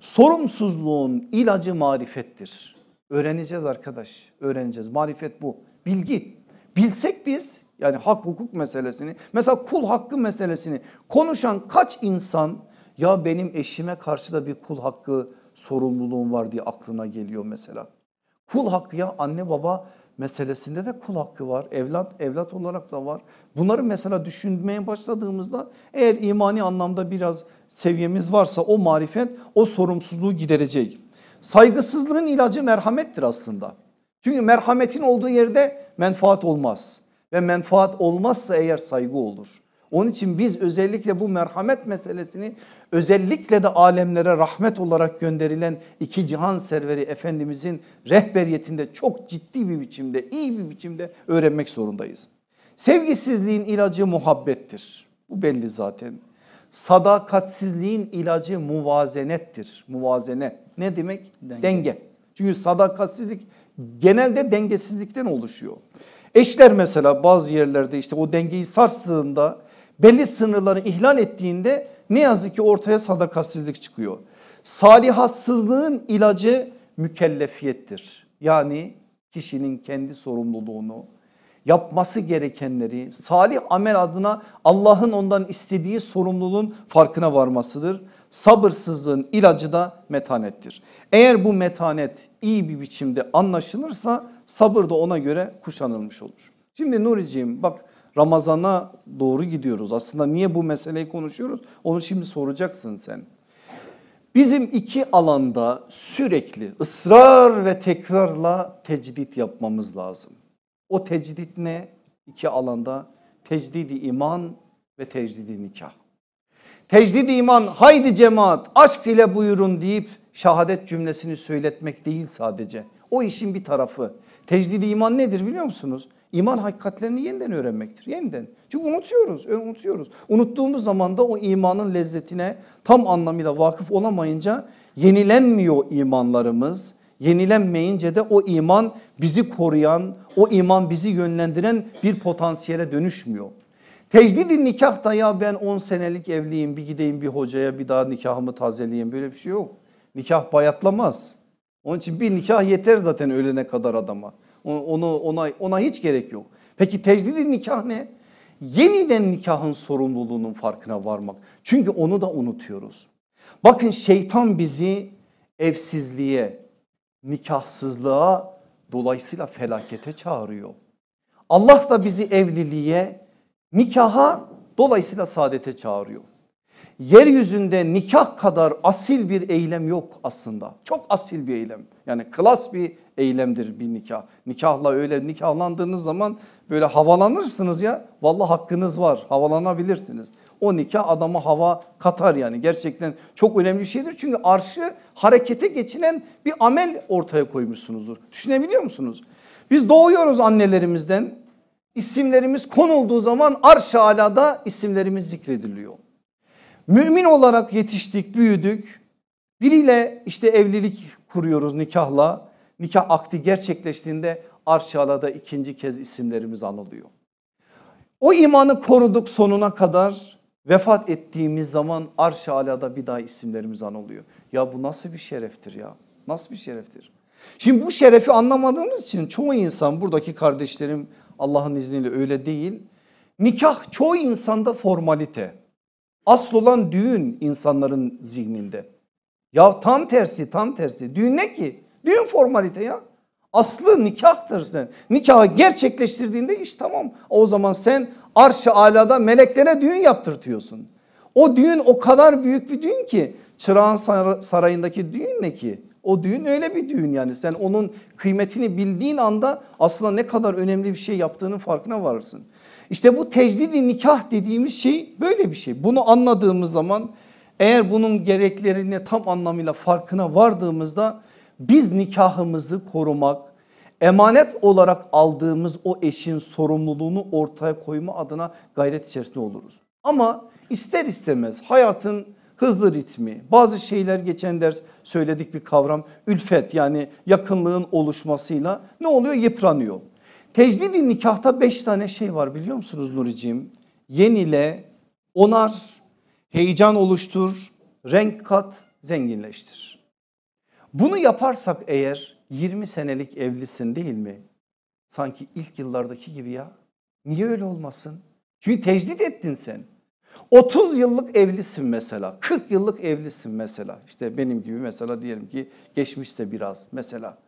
Sorumsuzluğun ilacı marifettir. Öğreneceğiz arkadaş, öğreneceğiz. Marifet bu. Bilgi. Bilsek biz yani hak hukuk meselesini, mesela kul hakkı meselesini konuşan kaç insan ya benim eşime karşı da bir kul hakkı sorumluluğum var diye aklına geliyor mesela. Kul hakkı ya anne baba meselesinde de kul hakkı var. Evlat evlat olarak da var. Bunları mesela düşünmeye başladığımızda eğer imani anlamda biraz seviyemiz varsa o marifet o sorumsuzluğu giderecek. Saygısızlığın ilacı merhamettir aslında. Çünkü merhametin olduğu yerde menfaat olmaz ve menfaat olmazsa eğer saygı olur. Onun için biz özellikle bu merhamet meselesini özellikle de alemlere rahmet olarak gönderilen iki cihan serveri Efendimizin rehberiyetinde çok ciddi bir biçimde iyi bir biçimde öğrenmek zorundayız. Sevgisizliğin ilacı muhabbettir. Bu belli zaten. Sadakatsizliğin ilacı muvazenettir. Muvazene ne demek? Denge. Denge. Çünkü sadakatsizlik genelde dengesizlikten oluşuyor. Eşler mesela bazı yerlerde işte o dengeyi sarstığında belli sınırları ihlal ettiğinde ne yazık ki ortaya sadakatsizlik çıkıyor. Salihatsızlığın ilacı mükellefiyettir. Yani kişinin kendi sorumluluğunu, yapması gerekenleri, salih amel adına Allah'ın ondan istediği sorumluluğun farkına varmasıdır. Sabırsızlığın ilacı da metanettir. Eğer bu metanet iyi bir biçimde anlaşılırsa sabır da ona göre kuşanılmış olur. Şimdi Nuri'ciğim bak Ramazana doğru gidiyoruz. Aslında niye bu meseleyi konuşuyoruz? Onu şimdi soracaksın sen. Bizim iki alanda sürekli ısrar ve tekrarla tecdit yapmamız lazım. O tecdit ne? İki alanda tecdidi iman ve tecdidi nikah. Tecdidi iman haydi cemaat aşk ile buyurun deyip şahadet cümlesini söyletmek değil sadece. O işin bir tarafı. Tecdidi iman nedir biliyor musunuz? İman hakikatlerini yeniden öğrenmektir. Yeniden. Çünkü unutuyoruz, unutuyoruz. Unuttuğumuz zaman da o imanın lezzetine tam anlamıyla vakıf olamayınca yenilenmiyor imanlarımız. Yenilenmeyince de o iman bizi koruyan, o iman bizi yönlendiren bir potansiyele dönüşmüyor. Tecdid-i nikah da ya ben 10 senelik evliyim bir gideyim bir hocaya bir daha nikahımı tazeleyeyim böyle bir şey yok. Nikah bayatlamaz. Onun için bir nikah yeter zaten ölene kadar adama. Onu ona ona hiç gerek yok. Peki tecdidi nikah ne? Yeniden nikahın sorumluluğunun farkına varmak. Çünkü onu da unutuyoruz. Bakın şeytan bizi evsizliğe, nikahsızlığa dolayısıyla felakete çağırıyor. Allah da bizi evliliğe, nikaha dolayısıyla saadete çağırıyor yeryüzünde nikah kadar asil bir eylem yok aslında. Çok asil bir eylem. Yani klas bir eylemdir bir nikah. Nikahla öyle nikahlandığınız zaman böyle havalanırsınız ya. Vallahi hakkınız var. Havalanabilirsiniz. O nikah adamı hava katar yani. Gerçekten çok önemli bir şeydir. Çünkü arşı harekete geçinen bir amel ortaya koymuşsunuzdur. Düşünebiliyor musunuz? Biz doğuyoruz annelerimizden. İsimlerimiz konulduğu zaman arş-ı alada isimlerimiz zikrediliyor mümin olarak yetiştik, büyüdük. Biriyle işte evlilik kuruyoruz nikahla. Nikah akti gerçekleştiğinde Arşala'da ikinci kez isimlerimiz anılıyor. O imanı koruduk sonuna kadar vefat ettiğimiz zaman Arşala'da bir daha isimlerimiz anılıyor. Ya bu nasıl bir şereftir ya? Nasıl bir şereftir? Şimdi bu şerefi anlamadığımız için çoğu insan buradaki kardeşlerim Allah'ın izniyle öyle değil. Nikah çoğu insanda formalite. Asıl olan düğün insanların zihninde. Ya tam tersi tam tersi. Düğün ne ki? Düğün formalite ya. Aslı nikahtır sen. Nikahı gerçekleştirdiğinde iş tamam. O zaman sen arş-ı alada meleklere düğün yaptırtıyorsun. O düğün o kadar büyük bir düğün ki çırağın sarayındaki düğün ne ki? O düğün öyle bir düğün yani sen onun kıymetini bildiğin anda aslında ne kadar önemli bir şey yaptığının farkına varırsın. İşte bu tecdidi nikah dediğimiz şey böyle bir şey. Bunu anladığımız zaman eğer bunun gereklerine tam anlamıyla farkına vardığımızda biz nikahımızı korumak, emanet olarak aldığımız o eşin sorumluluğunu ortaya koyma adına gayret içerisinde oluruz. Ama ister istemez hayatın hızlı ritmi bazı şeyler geçen ders söyledik bir kavram ülfet yani yakınlığın oluşmasıyla ne oluyor yıpranıyor. Tecdidi nikahta beş tane şey var biliyor musunuz Nuriciğim? Yenile, onar, heyecan oluştur, renk kat, zenginleştir. Bunu yaparsak eğer 20 senelik evlisin değil mi? Sanki ilk yıllardaki gibi ya. Niye öyle olmasın? Çünkü tecdit ettin sen. 30 yıllık evlisin mesela 40 yıllık evlisin mesela işte benim gibi mesela diyelim ki geçmişte biraz mesela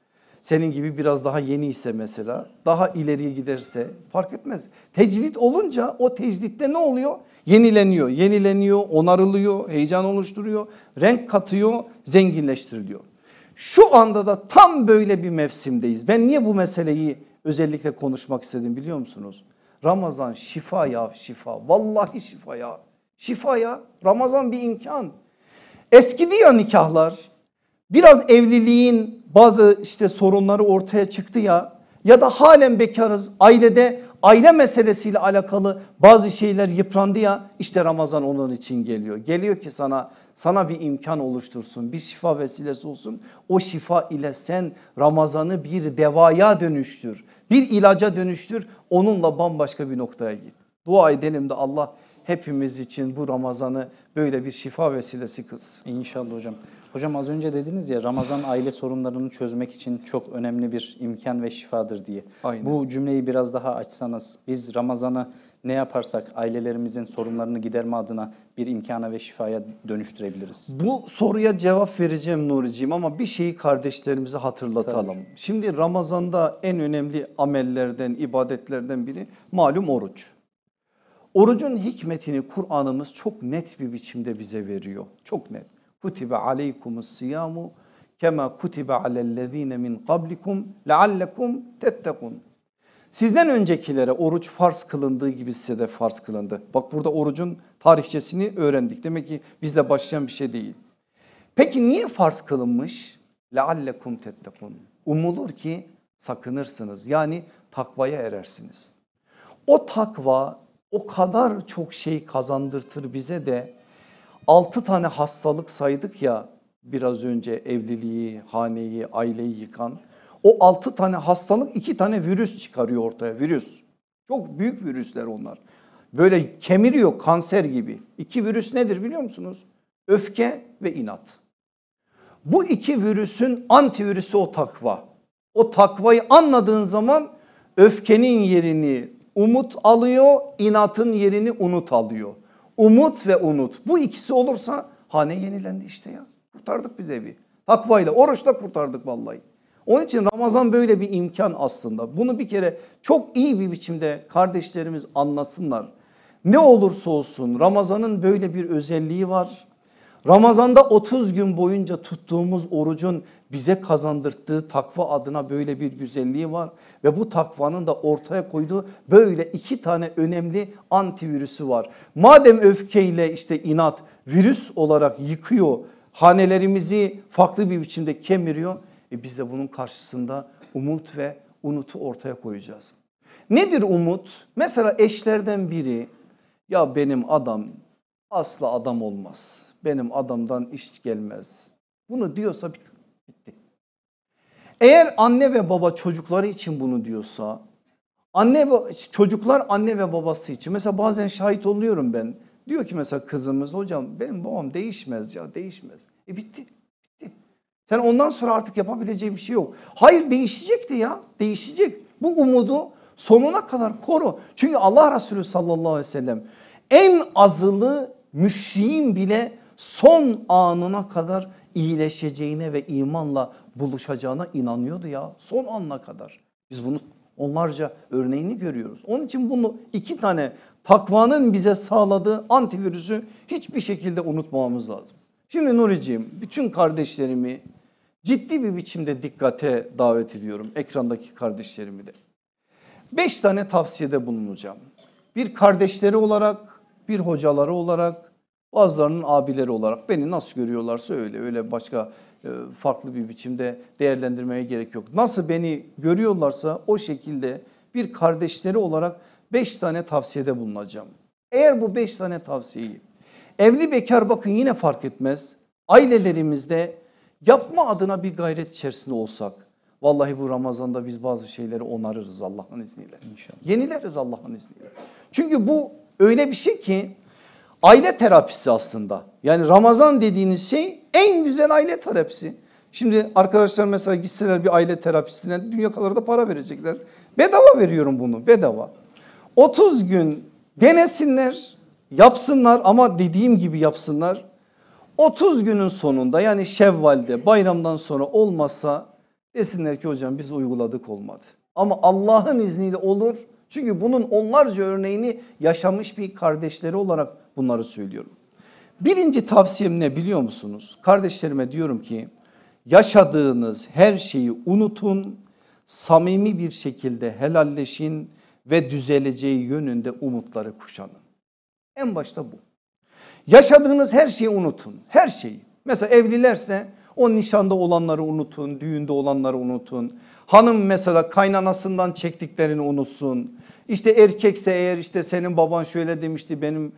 senin gibi biraz daha yeni ise mesela daha ileriye giderse fark etmez. Tecrit olunca o tecritte ne oluyor? Yenileniyor, yenileniyor, onarılıyor, heyecan oluşturuyor, renk katıyor, zenginleştiriliyor. Şu anda da tam böyle bir mevsimdeyiz. Ben niye bu meseleyi özellikle konuşmak istedim biliyor musunuz? Ramazan şifa ya şifa vallahi şifa ya. Şifa ya Ramazan bir imkan. Eskidi ya nikahlar biraz evliliğin bazı işte sorunları ortaya çıktı ya ya da halen bekarız ailede aile meselesiyle alakalı bazı şeyler yıprandı ya işte Ramazan onun için geliyor. Geliyor ki sana sana bir imkan oluştursun bir şifa vesilesi olsun o şifa ile sen Ramazan'ı bir devaya dönüştür bir ilaca dönüştür onunla bambaşka bir noktaya git. Dua edelim de Allah hepimiz için bu Ramazan'ı böyle bir şifa vesilesi kılsın. İnşallah hocam. Hocam az önce dediniz ya Ramazan aile sorunlarını çözmek için çok önemli bir imkan ve şifadır diye. Aynen. Bu cümleyi biraz daha açsanız biz Ramazan'ı ne yaparsak ailelerimizin sorunlarını giderme adına bir imkana ve şifaya dönüştürebiliriz? Bu soruya cevap vereceğim Nuri'ciğim ama bir şeyi kardeşlerimize hatırlatalım. Tabii. Şimdi Ramazan'da en önemli amellerden, ibadetlerden biri malum oruç. Orucun hikmetini Kur'an'ımız çok net bir biçimde bize veriyor. Çok net. Kutibe aleykumus siyamu kema kutibe alellezine min kablikum leallekum tettekun. Sizden öncekilere oruç farz kılındığı gibi size de farz kılındı. Bak burada orucun tarihçesini öğrendik. Demek ki bizle başlayan bir şey değil. Peki niye farz kılınmış? Leallekum tettekun. Umulur ki sakınırsınız. Yani takvaya erersiniz. O takva o kadar çok şey kazandırtır bize de altı tane hastalık saydık ya biraz önce evliliği, haneyi, aileyi yıkan. O altı tane hastalık iki tane virüs çıkarıyor ortaya virüs. Çok büyük virüsler onlar. Böyle kemiriyor kanser gibi. İki virüs nedir biliyor musunuz? Öfke ve inat. Bu iki virüsün antivirüsü o takva. O takvayı anladığın zaman öfkenin yerini, umut alıyor, inatın yerini unut alıyor. Umut ve unut bu ikisi olursa hane yenilendi işte ya. Kurtardık biz evi. Takvayla oruçla kurtardık vallahi. Onun için Ramazan böyle bir imkan aslında. Bunu bir kere çok iyi bir biçimde kardeşlerimiz anlasınlar. Ne olursa olsun Ramazan'ın böyle bir özelliği var. Ramazanda 30 gün boyunca tuttuğumuz orucun bize kazandırdığı takva adına böyle bir güzelliği var ve bu takvanın da ortaya koyduğu böyle iki tane önemli antivirüsü var. Madem öfkeyle işte inat virüs olarak yıkıyor, hanelerimizi farklı bir biçimde kemiriyor, e biz de bunun karşısında umut ve unutu ortaya koyacağız. Nedir umut? Mesela eşlerden biri ya benim adam asla adam olmaz benim adamdan iş gelmez. Bunu diyorsa bitti. Eğer anne ve baba çocukları için bunu diyorsa anne çocuklar anne ve babası için mesela bazen şahit oluyorum ben. Diyor ki mesela kızımız hocam benim babam değişmez ya değişmez. E bitti. bitti. Sen ondan sonra artık yapabileceğim bir şey yok. Hayır değişecek değişecekti ya değişecek. Bu umudu sonuna kadar koru. Çünkü Allah Resulü sallallahu aleyhi ve sellem en azılı müşriğin bile son anına kadar iyileşeceğine ve imanla buluşacağına inanıyordu ya son anına kadar. Biz bunu onlarca örneğini görüyoruz. Onun için bunu iki tane takvanın bize sağladığı antivirüsü hiçbir şekilde unutmamamız lazım. Şimdi Nuri'ciğim bütün kardeşlerimi ciddi bir biçimde dikkate davet ediyorum ekrandaki kardeşlerimi de. Beş tane tavsiyede bulunacağım. Bir kardeşleri olarak, bir hocaları olarak, Bazılarının abileri olarak beni nasıl görüyorlarsa öyle. Öyle başka e, farklı bir biçimde değerlendirmeye gerek yok. Nasıl beni görüyorlarsa o şekilde bir kardeşleri olarak beş tane tavsiyede bulunacağım. Eğer bu beş tane tavsiyeyi evli bekar bakın yine fark etmez. Ailelerimizde yapma adına bir gayret içerisinde olsak Vallahi bu Ramazan'da biz bazı şeyleri onarırız Allah'ın izniyle. İnşallah. Yenileriz Allah'ın izniyle. Çünkü bu öyle bir şey ki aile terapisi aslında. Yani Ramazan dediğiniz şey en güzel aile terapisi. Şimdi arkadaşlar mesela gitseler bir aile terapisine dünya kadar da para verecekler. Bedava veriyorum bunu bedava. 30 gün denesinler yapsınlar ama dediğim gibi yapsınlar. 30 günün sonunda yani Şevval'de bayramdan sonra olmasa desinler ki hocam biz uyguladık olmadı. Ama Allah'ın izniyle olur çünkü bunun onlarca örneğini yaşamış bir kardeşleri olarak bunları söylüyorum. Birinci tavsiyem ne biliyor musunuz? Kardeşlerime diyorum ki yaşadığınız her şeyi unutun, samimi bir şekilde helalleşin ve düzeleceği yönünde umutları kuşanın. En başta bu. Yaşadığınız her şeyi unutun. Her şeyi. Mesela evlilerse o nişanda olanları unutun, düğünde olanları unutun. Hanım mesela kaynanasından çektiklerini unutsun. İşte erkekse eğer işte senin baban şöyle demişti benim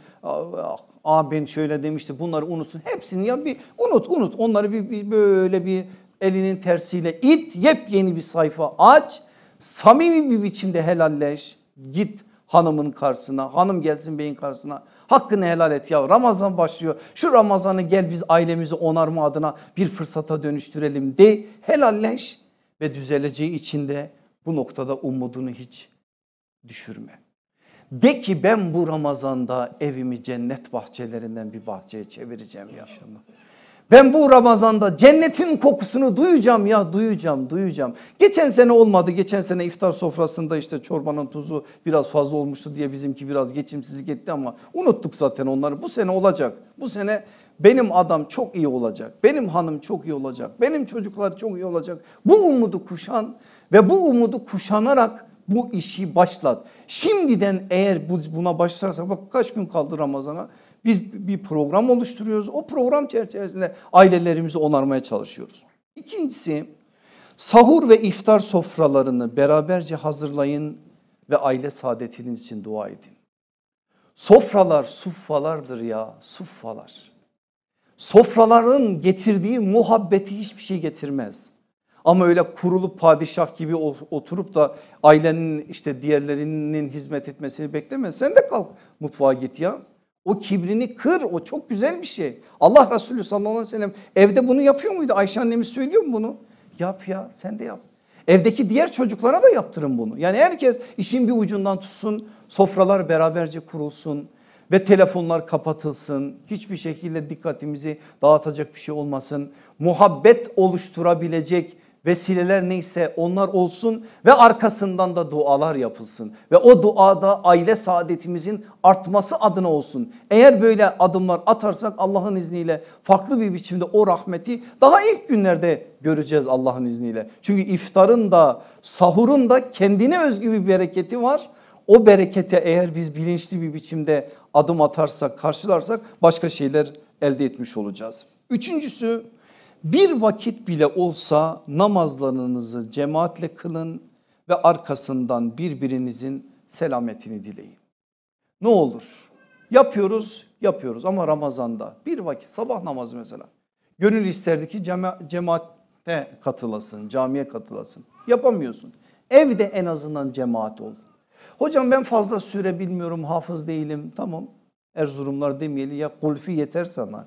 abin şöyle demişti bunları unutsun. Hepsini ya bir unut unut onları bir, bir böyle bir elinin tersiyle it yepyeni bir sayfa aç. Samimi bir biçimde helalleş git hanımın karşısına hanım gelsin beyin karşısına hakkını helal et ya Ramazan başlıyor şu Ramazan'ı gel biz ailemizi onarma adına bir fırsata dönüştürelim de helalleş ve düzeleceği için de bu noktada umudunu hiç düşürme. De ki ben bu Ramazan'da evimi cennet bahçelerinden bir bahçeye çevireceğim ya. Ben bu Ramazan'da cennetin kokusunu duyacağım ya duyacağım duyacağım. Geçen sene olmadı geçen sene iftar sofrasında işte çorbanın tuzu biraz fazla olmuştu diye bizimki biraz geçimsizlik etti ama unuttuk zaten onları. Bu sene olacak bu sene benim adam çok iyi olacak, benim hanım çok iyi olacak, benim çocuklar çok iyi olacak. Bu umudu kuşan ve bu umudu kuşanarak bu işi başlat. Şimdiden eğer buna başlarsak bak kaç gün kaldı Ramazan'a biz bir program oluşturuyoruz. O program çerçevesinde ailelerimizi onarmaya çalışıyoruz. İkincisi sahur ve iftar sofralarını beraberce hazırlayın ve aile saadetiniz için dua edin. Sofralar suffalardır ya suffalar. Sofraların getirdiği muhabbeti hiçbir şey getirmez. Ama öyle kurulup padişah gibi oturup da ailenin işte diğerlerinin hizmet etmesini bekleme. Sen de kalk mutfağa git ya. O kibrini kır o çok güzel bir şey. Allah Resulü sallallahu aleyhi ve sellem evde bunu yapıyor muydu? Ayşe annemiz söylüyor mu bunu? Yap ya sen de yap. Evdeki diğer çocuklara da yaptırın bunu. Yani herkes işin bir ucundan tutsun sofralar beraberce kurulsun ve telefonlar kapatılsın. Hiçbir şekilde dikkatimizi dağıtacak bir şey olmasın. Muhabbet oluşturabilecek vesileler neyse onlar olsun ve arkasından da dualar yapılsın. Ve o duada aile saadetimizin artması adına olsun. Eğer böyle adımlar atarsak Allah'ın izniyle farklı bir biçimde o rahmeti daha ilk günlerde göreceğiz Allah'ın izniyle. Çünkü iftarın da sahurun da kendine özgü bir bereketi var o berekete eğer biz bilinçli bir biçimde adım atarsak, karşılarsak başka şeyler elde etmiş olacağız. Üçüncüsü bir vakit bile olsa namazlarınızı cemaatle kılın ve arkasından birbirinizin selametini dileyin. Ne olur yapıyoruz yapıyoruz ama Ramazan'da bir vakit sabah namazı mesela gönül isterdi ki cema cemaate katılasın camiye katılasın yapamıyorsun. Evde en azından cemaat ol. Hocam ben fazla süre bilmiyorum, hafız değilim. Tamam Erzurumlar demeyeli ya kulfi yeter sana.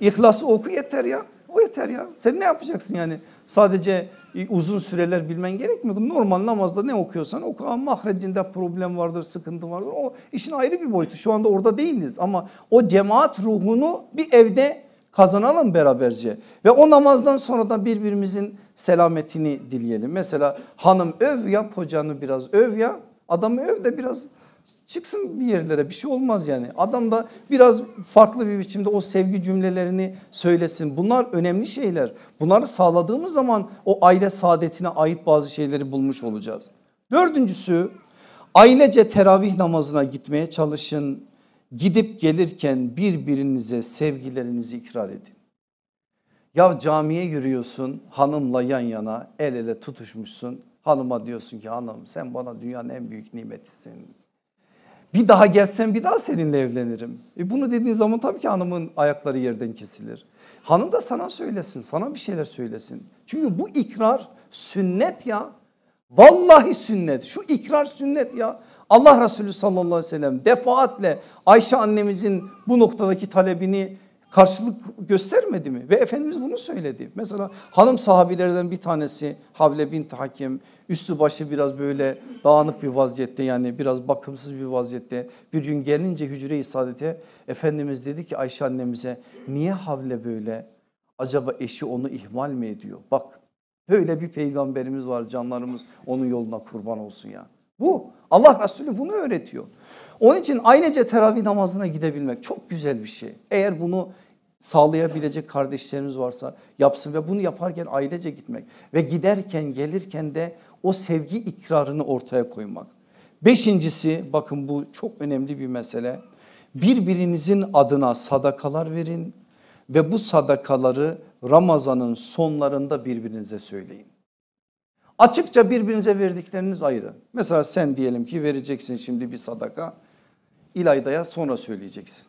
İhlas oku yeter ya. O yeter ya. Sen ne yapacaksın yani? Sadece e, uzun süreler bilmen gerekmiyor. Normal namazda ne okuyorsan oku ama mahrecinde problem vardır, sıkıntı vardır. O işin ayrı bir boyutu. Şu anda orada değiliz ama o cemaat ruhunu bir evde kazanalım beraberce. Ve o namazdan sonra da birbirimizin selametini dileyelim. Mesela hanım öv ya kocanı biraz öv ya Adamı öv de biraz çıksın bir yerlere bir şey olmaz yani. Adam da biraz farklı bir biçimde o sevgi cümlelerini söylesin. Bunlar önemli şeyler. Bunları sağladığımız zaman o aile saadetine ait bazı şeyleri bulmuş olacağız. Dördüncüsü ailece teravih namazına gitmeye çalışın. Gidip gelirken birbirinize sevgilerinizi ikrar edin. Ya camiye yürüyorsun hanımla yan yana el ele tutuşmuşsun. Hanıma diyorsun ki hanım sen bana dünyanın en büyük nimetisin. Bir daha gelsen bir daha seninle evlenirim. E bunu dediğin zaman tabii ki hanımın ayakları yerden kesilir. Hanım da sana söylesin, sana bir şeyler söylesin. Çünkü bu ikrar sünnet ya. Vallahi sünnet. Şu ikrar sünnet ya. Allah Resulü sallallahu aleyhi ve sellem defaatle Ayşe annemizin bu noktadaki talebini karşılık göstermedi mi? Ve Efendimiz bunu söyledi. Mesela hanım sahabilerden bir tanesi Havle bin Hakim üstü başı biraz böyle dağınık bir vaziyette yani biraz bakımsız bir vaziyette. Bir gün gelince hücre-i saadete Efendimiz dedi ki Ayşe annemize niye Havle böyle? Acaba eşi onu ihmal mi ediyor? Bak böyle bir peygamberimiz var canlarımız onun yoluna kurban olsun ya. Yani. Bu Allah Resulü bunu öğretiyor. Onun için ailece teravih namazına gidebilmek çok güzel bir şey. Eğer bunu sağlayabilecek kardeşlerimiz varsa yapsın ve bunu yaparken ailece gitmek ve giderken gelirken de o sevgi ikrarını ortaya koymak. Beşincisi bakın bu çok önemli bir mesele. Birbirinizin adına sadakalar verin ve bu sadakaları Ramazan'ın sonlarında birbirinize söyleyin. Açıkça birbirinize verdikleriniz ayrı. Mesela sen diyelim ki vereceksin şimdi bir sadaka. İlayda'ya sonra söyleyeceksin.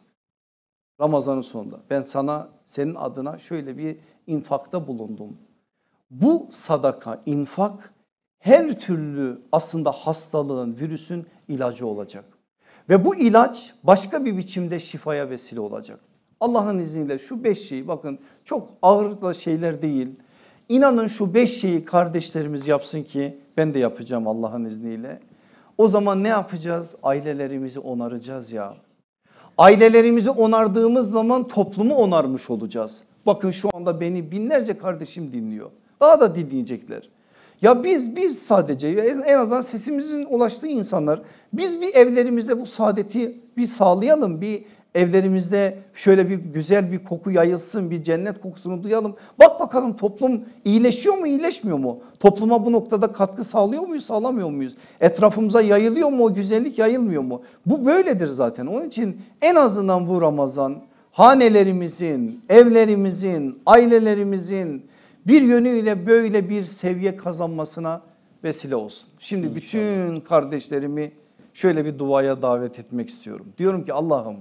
Ramazan'ın sonunda ben sana senin adına şöyle bir infakta bulundum. Bu sadaka infak her türlü aslında hastalığın virüsün ilacı olacak. Ve bu ilaç başka bir biçimde şifaya vesile olacak. Allah'ın izniyle şu beş şeyi bakın çok ağır da şeyler değil İnanın şu beş şeyi kardeşlerimiz yapsın ki ben de yapacağım Allah'ın izniyle. O zaman ne yapacağız? Ailelerimizi onaracağız ya. Ailelerimizi onardığımız zaman toplumu onarmış olacağız. Bakın şu anda beni binlerce kardeşim dinliyor. Daha da dinleyecekler. Ya biz biz sadece en azından sesimizin ulaştığı insanlar biz bir evlerimizde bu saadeti bir sağlayalım bir evlerimizde şöyle bir güzel bir koku yayılsın bir cennet kokusunu duyalım. Bak bakalım toplum iyileşiyor mu iyileşmiyor mu? Topluma bu noktada katkı sağlıyor muyuz sağlamıyor muyuz? Etrafımıza yayılıyor mu o güzellik yayılmıyor mu? Bu böyledir zaten onun için en azından bu Ramazan hanelerimizin, evlerimizin, ailelerimizin bir yönüyle böyle bir seviye kazanmasına vesile olsun. Şimdi İnşallah. bütün kardeşlerimi şöyle bir duaya davet etmek istiyorum. Diyorum ki Allah'ım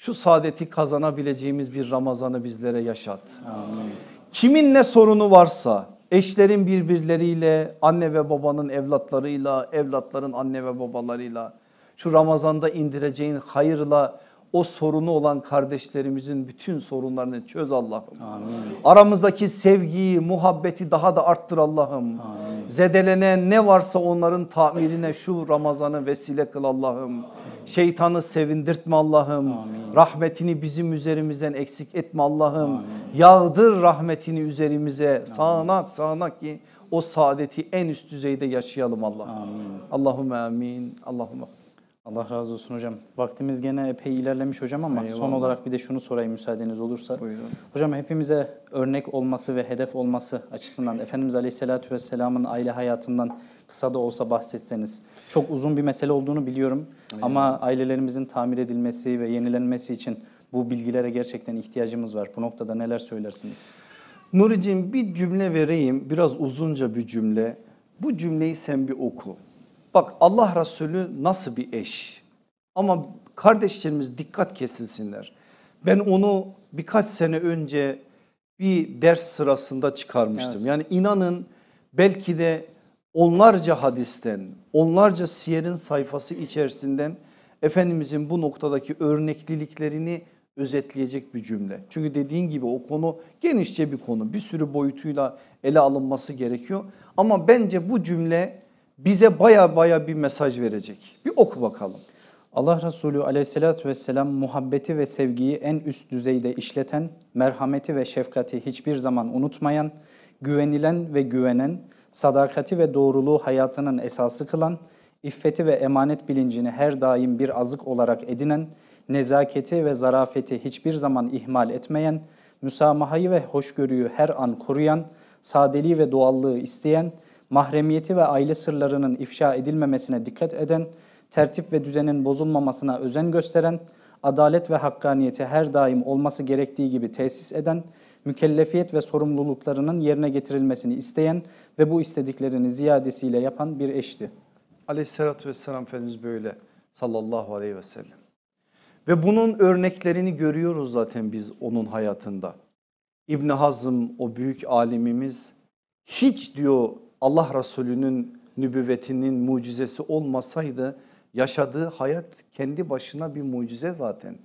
şu saadeti kazanabileceğimiz bir Ramazan'ı bizlere yaşat. Amin. Kimin ne sorunu varsa eşlerin birbirleriyle, anne ve babanın evlatlarıyla, evlatların anne ve babalarıyla şu Ramazan'da indireceğin hayırla o sorunu olan kardeşlerimizin bütün sorunlarını çöz Allah'ım. Aramızdaki sevgiyi, muhabbeti daha da arttır Allah'ım. Zedelenen ne varsa onların tamirine şu Ramazan'ı vesile kıl Allah'ım. Şeytanı sevindirtme Allah'ım. Rahmetini bizim üzerimizden eksik etme Allah'ım. Yağdır rahmetini üzerimize. Amin. Sağanak sağanak ki o saadeti en üst düzeyde yaşayalım Allah'ım. Allahümme amin. Allahümme Allah razı olsun hocam. Vaktimiz gene epey ilerlemiş hocam ama Eyvallah. son olarak bir de şunu sorayım müsaadeniz olursa. Buyurun. Hocam hepimize örnek olması ve hedef olması açısından Efendimiz Aleyhisselatü Vesselam'ın aile hayatından kısa da olsa bahsetseniz. Çok uzun bir mesele olduğunu biliyorum Eyvallah. ama ailelerimizin tamir edilmesi ve yenilenmesi için bu bilgilere gerçekten ihtiyacımız var. Bu noktada neler söylersiniz? Nuri'cim bir cümle vereyim. Biraz uzunca bir cümle. Bu cümleyi sen bir oku. Bak Allah Resulü nasıl bir eş ama kardeşlerimiz dikkat kesilsinler. Ben onu birkaç sene önce bir ders sırasında çıkarmıştım. Evet. Yani inanın belki de onlarca hadisten, onlarca siyerin sayfası içerisinden Efendimizin bu noktadaki örnekliliklerini özetleyecek bir cümle. Çünkü dediğin gibi o konu genişçe bir konu. Bir sürü boyutuyla ele alınması gerekiyor. Ama bence bu cümle bize baya baya bir mesaj verecek. Bir oku bakalım. Allah Resulü aleyhissalatü vesselam muhabbeti ve sevgiyi en üst düzeyde işleten, merhameti ve şefkati hiçbir zaman unutmayan, güvenilen ve güvenen, sadakati ve doğruluğu hayatının esası kılan, iffeti ve emanet bilincini her daim bir azık olarak edinen, nezaketi ve zarafeti hiçbir zaman ihmal etmeyen, müsamahayı ve hoşgörüyü her an koruyan, sadeliği ve doğallığı isteyen, mahremiyeti ve aile sırlarının ifşa edilmemesine dikkat eden, tertip ve düzenin bozulmamasına özen gösteren, adalet ve hakkaniyeti her daim olması gerektiği gibi tesis eden, mükellefiyet ve sorumluluklarının yerine getirilmesini isteyen ve bu istediklerini ziyadesiyle yapan bir eşti. Aleyhisselatü vesselam Efendimiz böyle sallallahu aleyhi ve sellem. Ve bunun örneklerini görüyoruz zaten biz onun hayatında. İbni Hazım o büyük alimimiz hiç diyor Allah Resulü'nün nübüvvetinin mucizesi olmasaydı yaşadığı hayat kendi başına bir mucize zaten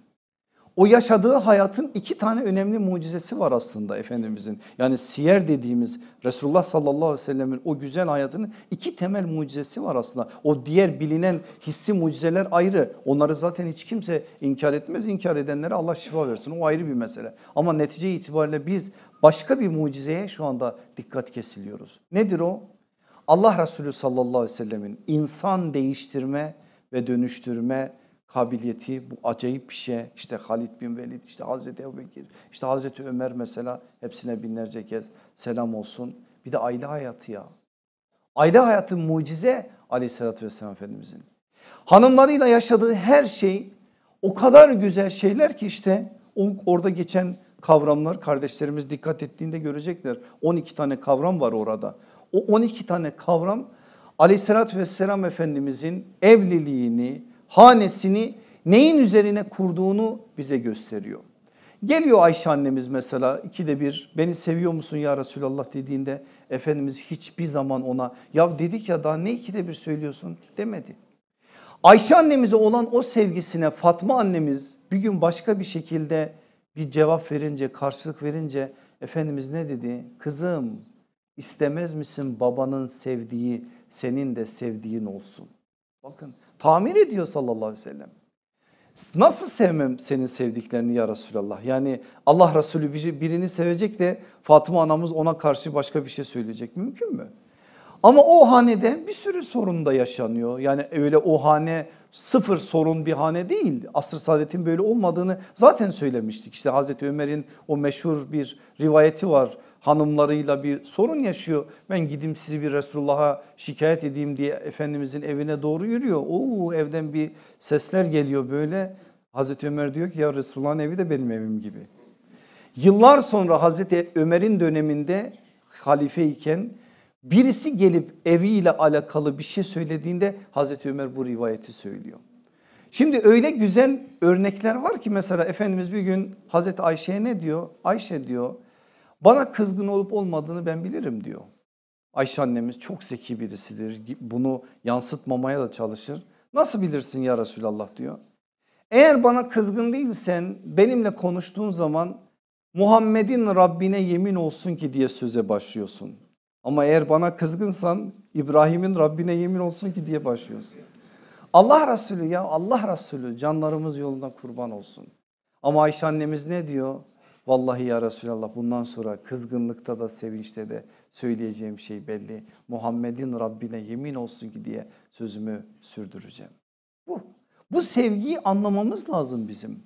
o yaşadığı hayatın iki tane önemli mucizesi var aslında Efendimizin. Yani siyer dediğimiz Resulullah sallallahu aleyhi ve sellemin o güzel hayatının iki temel mucizesi var aslında. O diğer bilinen hissi mucizeler ayrı. Onları zaten hiç kimse inkar etmez. İnkar edenlere Allah şifa versin o ayrı bir mesele. Ama netice itibariyle biz başka bir mucizeye şu anda dikkat kesiliyoruz. Nedir o? Allah Resulü sallallahu aleyhi ve sellemin insan değiştirme ve dönüştürme kabiliyeti bu acayip bir şey. İşte Halid bin Velid, işte Hazreti Ebubekir, işte Hazreti Ömer mesela hepsine binlerce kez selam olsun. Bir de aile hayatı ya. Aile hayatı mucize aleyhissalatü vesselam Efendimizin. Hanımlarıyla yaşadığı her şey o kadar güzel şeyler ki işte orada geçen kavramlar kardeşlerimiz dikkat ettiğinde görecekler. 12 tane kavram var orada. O 12 tane kavram aleyhissalatü vesselam Efendimizin evliliğini, hanesini neyin üzerine kurduğunu bize gösteriyor. Geliyor Ayşe annemiz mesela ikide bir beni seviyor musun ya Resulallah dediğinde Efendimiz hiçbir zaman ona ya dedik ya daha ne ikide bir söylüyorsun demedi. Ayşe annemize olan o sevgisine Fatma annemiz bir gün başka bir şekilde bir cevap verince karşılık verince Efendimiz ne dedi? Kızım istemez misin babanın sevdiği senin de sevdiğin olsun. Bakın tamir ediyor sallallahu aleyhi ve sellem. Nasıl sevmem senin sevdiklerini ya Resulallah? Yani Allah Resulü birini sevecek de Fatıma anamız ona karşı başka bir şey söyleyecek mümkün mü? Ama o hanede bir sürü sorun da yaşanıyor. Yani öyle o hane sıfır sorun bir hane değil. Asr-ı saadetin böyle olmadığını zaten söylemiştik. İşte Hazreti Ömer'in o meşhur bir rivayeti var. Hanımlarıyla bir sorun yaşıyor. Ben gideyim sizi bir Resulullah'a şikayet edeyim diye Efendimizin evine doğru yürüyor. Oo evden bir sesler geliyor böyle. Hazreti Ömer diyor ki ya Resulullah'ın evi de benim evim gibi. Yıllar sonra Hazreti Ömer'in döneminde halife iken Birisi gelip eviyle alakalı bir şey söylediğinde Hazreti Ömer bu rivayeti söylüyor. Şimdi öyle güzel örnekler var ki mesela Efendimiz bir gün Hazreti Ayşe'ye ne diyor? Ayşe diyor bana kızgın olup olmadığını ben bilirim diyor. Ayşe annemiz çok zeki birisidir bunu yansıtmamaya da çalışır. Nasıl bilirsin ya Resulallah diyor. Eğer bana kızgın değilsen benimle konuştuğun zaman Muhammed'in Rabbine yemin olsun ki diye söze başlıyorsun. Ama eğer bana kızgınsan İbrahim'in Rabbine yemin olsun ki diye başlıyorsun. Allah Resulü ya Allah Resulü canlarımız yolunda kurban olsun. Ama Ayşe annemiz ne diyor? Vallahi ya Resulallah bundan sonra kızgınlıkta da sevinçte de söyleyeceğim şey belli. Muhammed'in Rabbine yemin olsun ki diye sözümü sürdüreceğim. Bu, bu sevgiyi anlamamız lazım bizim.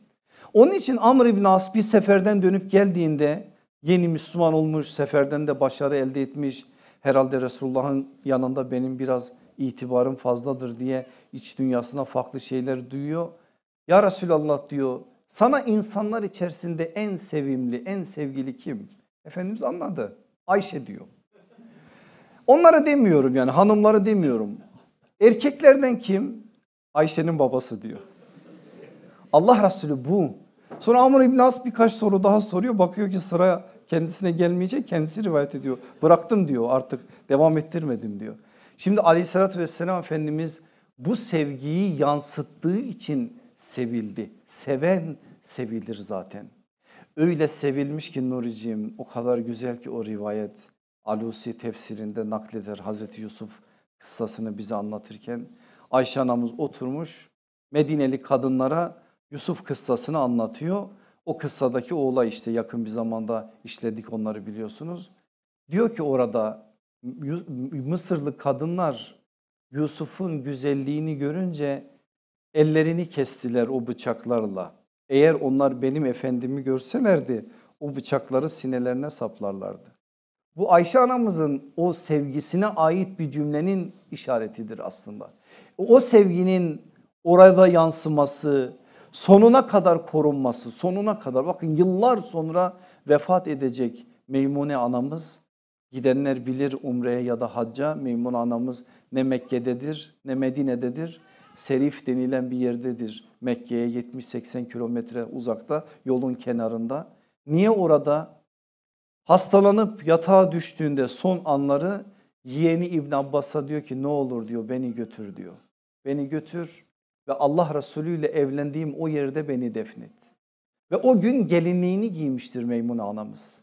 Onun için Amr ibn As bir seferden dönüp geldiğinde Yeni Müslüman olmuş, seferden de başarı elde etmiş. Herhalde Resulullah'ın yanında benim biraz itibarım fazladır diye iç dünyasına farklı şeyler duyuyor. Ya Resulallah diyor sana insanlar içerisinde en sevimli, en sevgili kim? Efendimiz anladı. Ayşe diyor. Onlara demiyorum yani hanımları demiyorum. Erkeklerden kim? Ayşe'nin babası diyor. Allah Resulü bu. Sonra Amr İbn As birkaç soru daha soruyor. Bakıyor ki sıra kendisine gelmeyecek. Kendisi rivayet ediyor. Bıraktım diyor artık devam ettirmedim diyor. Şimdi aleyhissalatü vesselam Efendimiz bu sevgiyi yansıttığı için sevildi. Seven sevilir zaten. Öyle sevilmiş ki Nuriciğim o kadar güzel ki o rivayet. Alusi tefsirinde nakleder Hazreti Yusuf kıssasını bize anlatırken. Ayşe anamız oturmuş Medineli kadınlara Yusuf kıssasını anlatıyor. O kıssadaki o olay işte yakın bir zamanda işledik onları biliyorsunuz. Diyor ki orada Mısırlı kadınlar Yusuf'un güzelliğini görünce ellerini kestiler o bıçaklarla. Eğer onlar benim efendimi görselerdi o bıçakları sinelerine saplarlardı. Bu Ayşe anamızın o sevgisine ait bir cümlenin işaretidir aslında. O sevginin orada yansıması, sonuna kadar korunması, sonuna kadar bakın yıllar sonra vefat edecek Meymune anamız gidenler bilir umreye ya da hacca Meymune anamız ne Mekke'dedir ne Medine'dedir. Serif denilen bir yerdedir Mekke'ye 70-80 kilometre uzakta yolun kenarında. Niye orada hastalanıp yatağa düştüğünde son anları yeğeni İbn Abbas'a diyor ki ne olur diyor beni götür diyor. Beni götür ve Allah Resulü ile evlendiğim o yerde beni defnet. Ve o gün gelinliğini giymiştir Meymune anamız.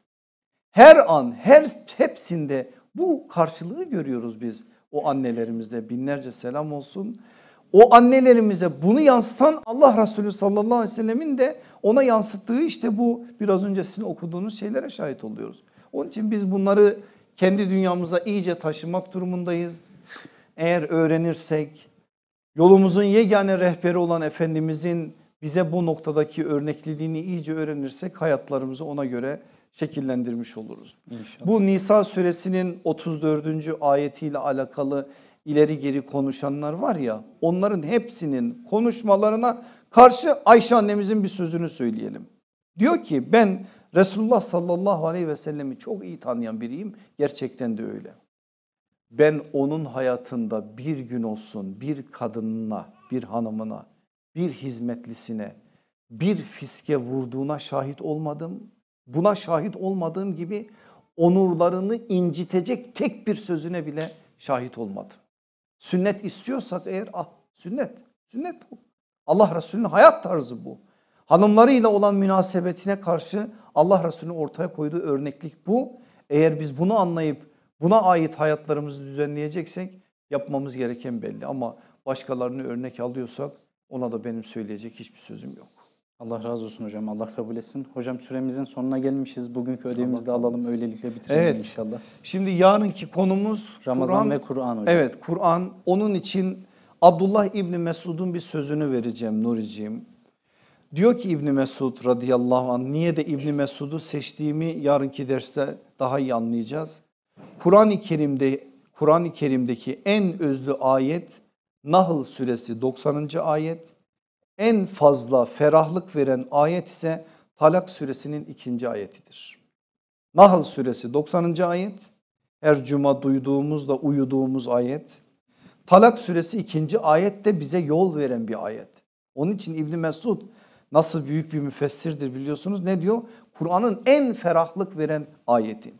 Her an her hepsinde bu karşılığı görüyoruz biz o annelerimizde binlerce selam olsun. O annelerimize bunu yansıtan Allah Resulü sallallahu aleyhi ve sellemin de ona yansıttığı işte bu biraz önce sizin okuduğunuz şeylere şahit oluyoruz. Onun için biz bunları kendi dünyamıza iyice taşımak durumundayız. Eğer öğrenirsek Yolumuzun yegane rehberi olan Efendimizin bize bu noktadaki örnekliliğini iyice öğrenirsek hayatlarımızı ona göre şekillendirmiş oluruz. İnşallah. Bu Nisa suresinin 34. ayetiyle alakalı ileri geri konuşanlar var ya onların hepsinin konuşmalarına karşı Ayşe annemizin bir sözünü söyleyelim. Diyor ki ben Resulullah sallallahu aleyhi ve sellemi çok iyi tanıyan biriyim gerçekten de öyle ben onun hayatında bir gün olsun bir kadınına, bir hanımına, bir hizmetlisine bir fiske vurduğuna şahit olmadım. Buna şahit olmadığım gibi onurlarını incitecek tek bir sözüne bile şahit olmadım. Sünnet istiyorsak eğer ah sünnet, sünnet bu. Allah Resulü'nün hayat tarzı bu. Hanımlarıyla olan münasebetine karşı Allah Resulü'nün ortaya koyduğu örneklik bu. Eğer biz bunu anlayıp Buna ait hayatlarımızı düzenleyeceksek yapmamız gereken belli ama başkalarını örnek alıyorsak ona da benim söyleyecek hiçbir sözüm yok. Allah razı olsun hocam. Allah kabul etsin. Hocam süremizin sonuna gelmişiz. Bugünkü ödevimizi de alalım. Öylelikle bitirelim evet. inşallah. Şimdi yarınki konumuz Ramazan Kur'an, ve Kur'an hocam. Evet Kur'an. Onun için Abdullah İbni Mesud'un bir sözünü vereceğim Nuriciğim. Diyor ki İbni Mesud radıyallahu anh niye de İbni Mesud'u seçtiğimi yarınki derste daha iyi anlayacağız. Kur'an-ı Kerim'de Kur'an-ı Kerim'deki en özlü ayet Nahl suresi 90. ayet. En fazla ferahlık veren ayet ise Talak suresinin ikinci ayetidir. Nahl suresi 90. ayet. Her cuma duyduğumuzda uyuduğumuz ayet. Talak suresi ikinci ayet de bize yol veren bir ayet. Onun için İbn Mesud nasıl büyük bir müfessirdir biliyorsunuz. Ne diyor? Kur'an'ın en ferahlık veren ayeti.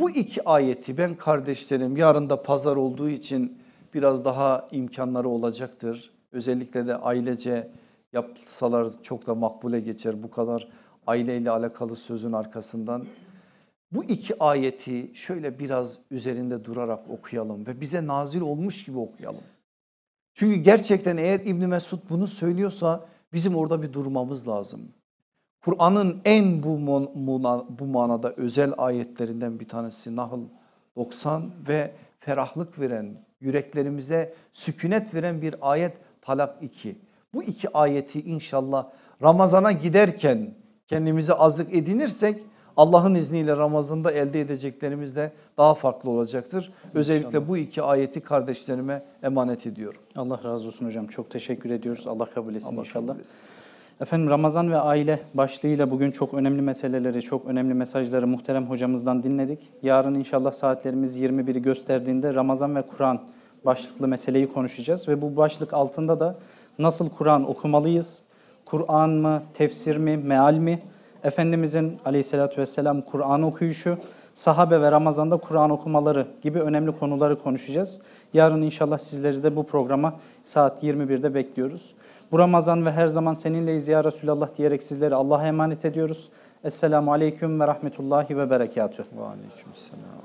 Bu iki ayeti ben kardeşlerim yarın da pazar olduğu için biraz daha imkanları olacaktır. Özellikle de ailece yapsalar çok da makbule geçer bu kadar aileyle alakalı sözün arkasından. Bu iki ayeti şöyle biraz üzerinde durarak okuyalım ve bize nazil olmuş gibi okuyalım. Çünkü gerçekten eğer İbn Mesud bunu söylüyorsa bizim orada bir durmamız lazım. Kur'an'ın en bu, bu manada özel ayetlerinden bir tanesi Nahl 90 ve ferahlık veren, yüreklerimize sükunet veren bir ayet Talak 2. Bu iki ayeti inşallah Ramazan'a giderken kendimize azlık edinirsek Allah'ın izniyle Ramazan'da elde edeceklerimiz de daha farklı olacaktır. Özellikle bu iki ayeti kardeşlerime emanet ediyorum. Allah razı olsun hocam. Çok teşekkür ediyoruz. Allah kabul etsin Allah inşallah. Kabul etsin. Efendim Ramazan ve aile başlığıyla bugün çok önemli meseleleri, çok önemli mesajları muhterem hocamızdan dinledik. Yarın inşallah saatlerimiz 21'i gösterdiğinde Ramazan ve Kur'an başlıklı meseleyi konuşacağız ve bu başlık altında da nasıl Kur'an okumalıyız? Kur'an mı, tefsir mi, meal mi? Efendimizin aleyhissalatü vesselam Kur'an okuyuşu, sahabe ve Ramazan'da Kur'an okumaları gibi önemli konuları konuşacağız. Yarın inşallah sizleri de bu programa saat 21'de bekliyoruz. Bu Ramazan ve her zaman seninleyiz ya Resulallah diyerek sizleri Allah'a emanet ediyoruz. Esselamu Aleyküm ve Rahmetullahi ve Berekatühü. Ve Aleyküm Selam.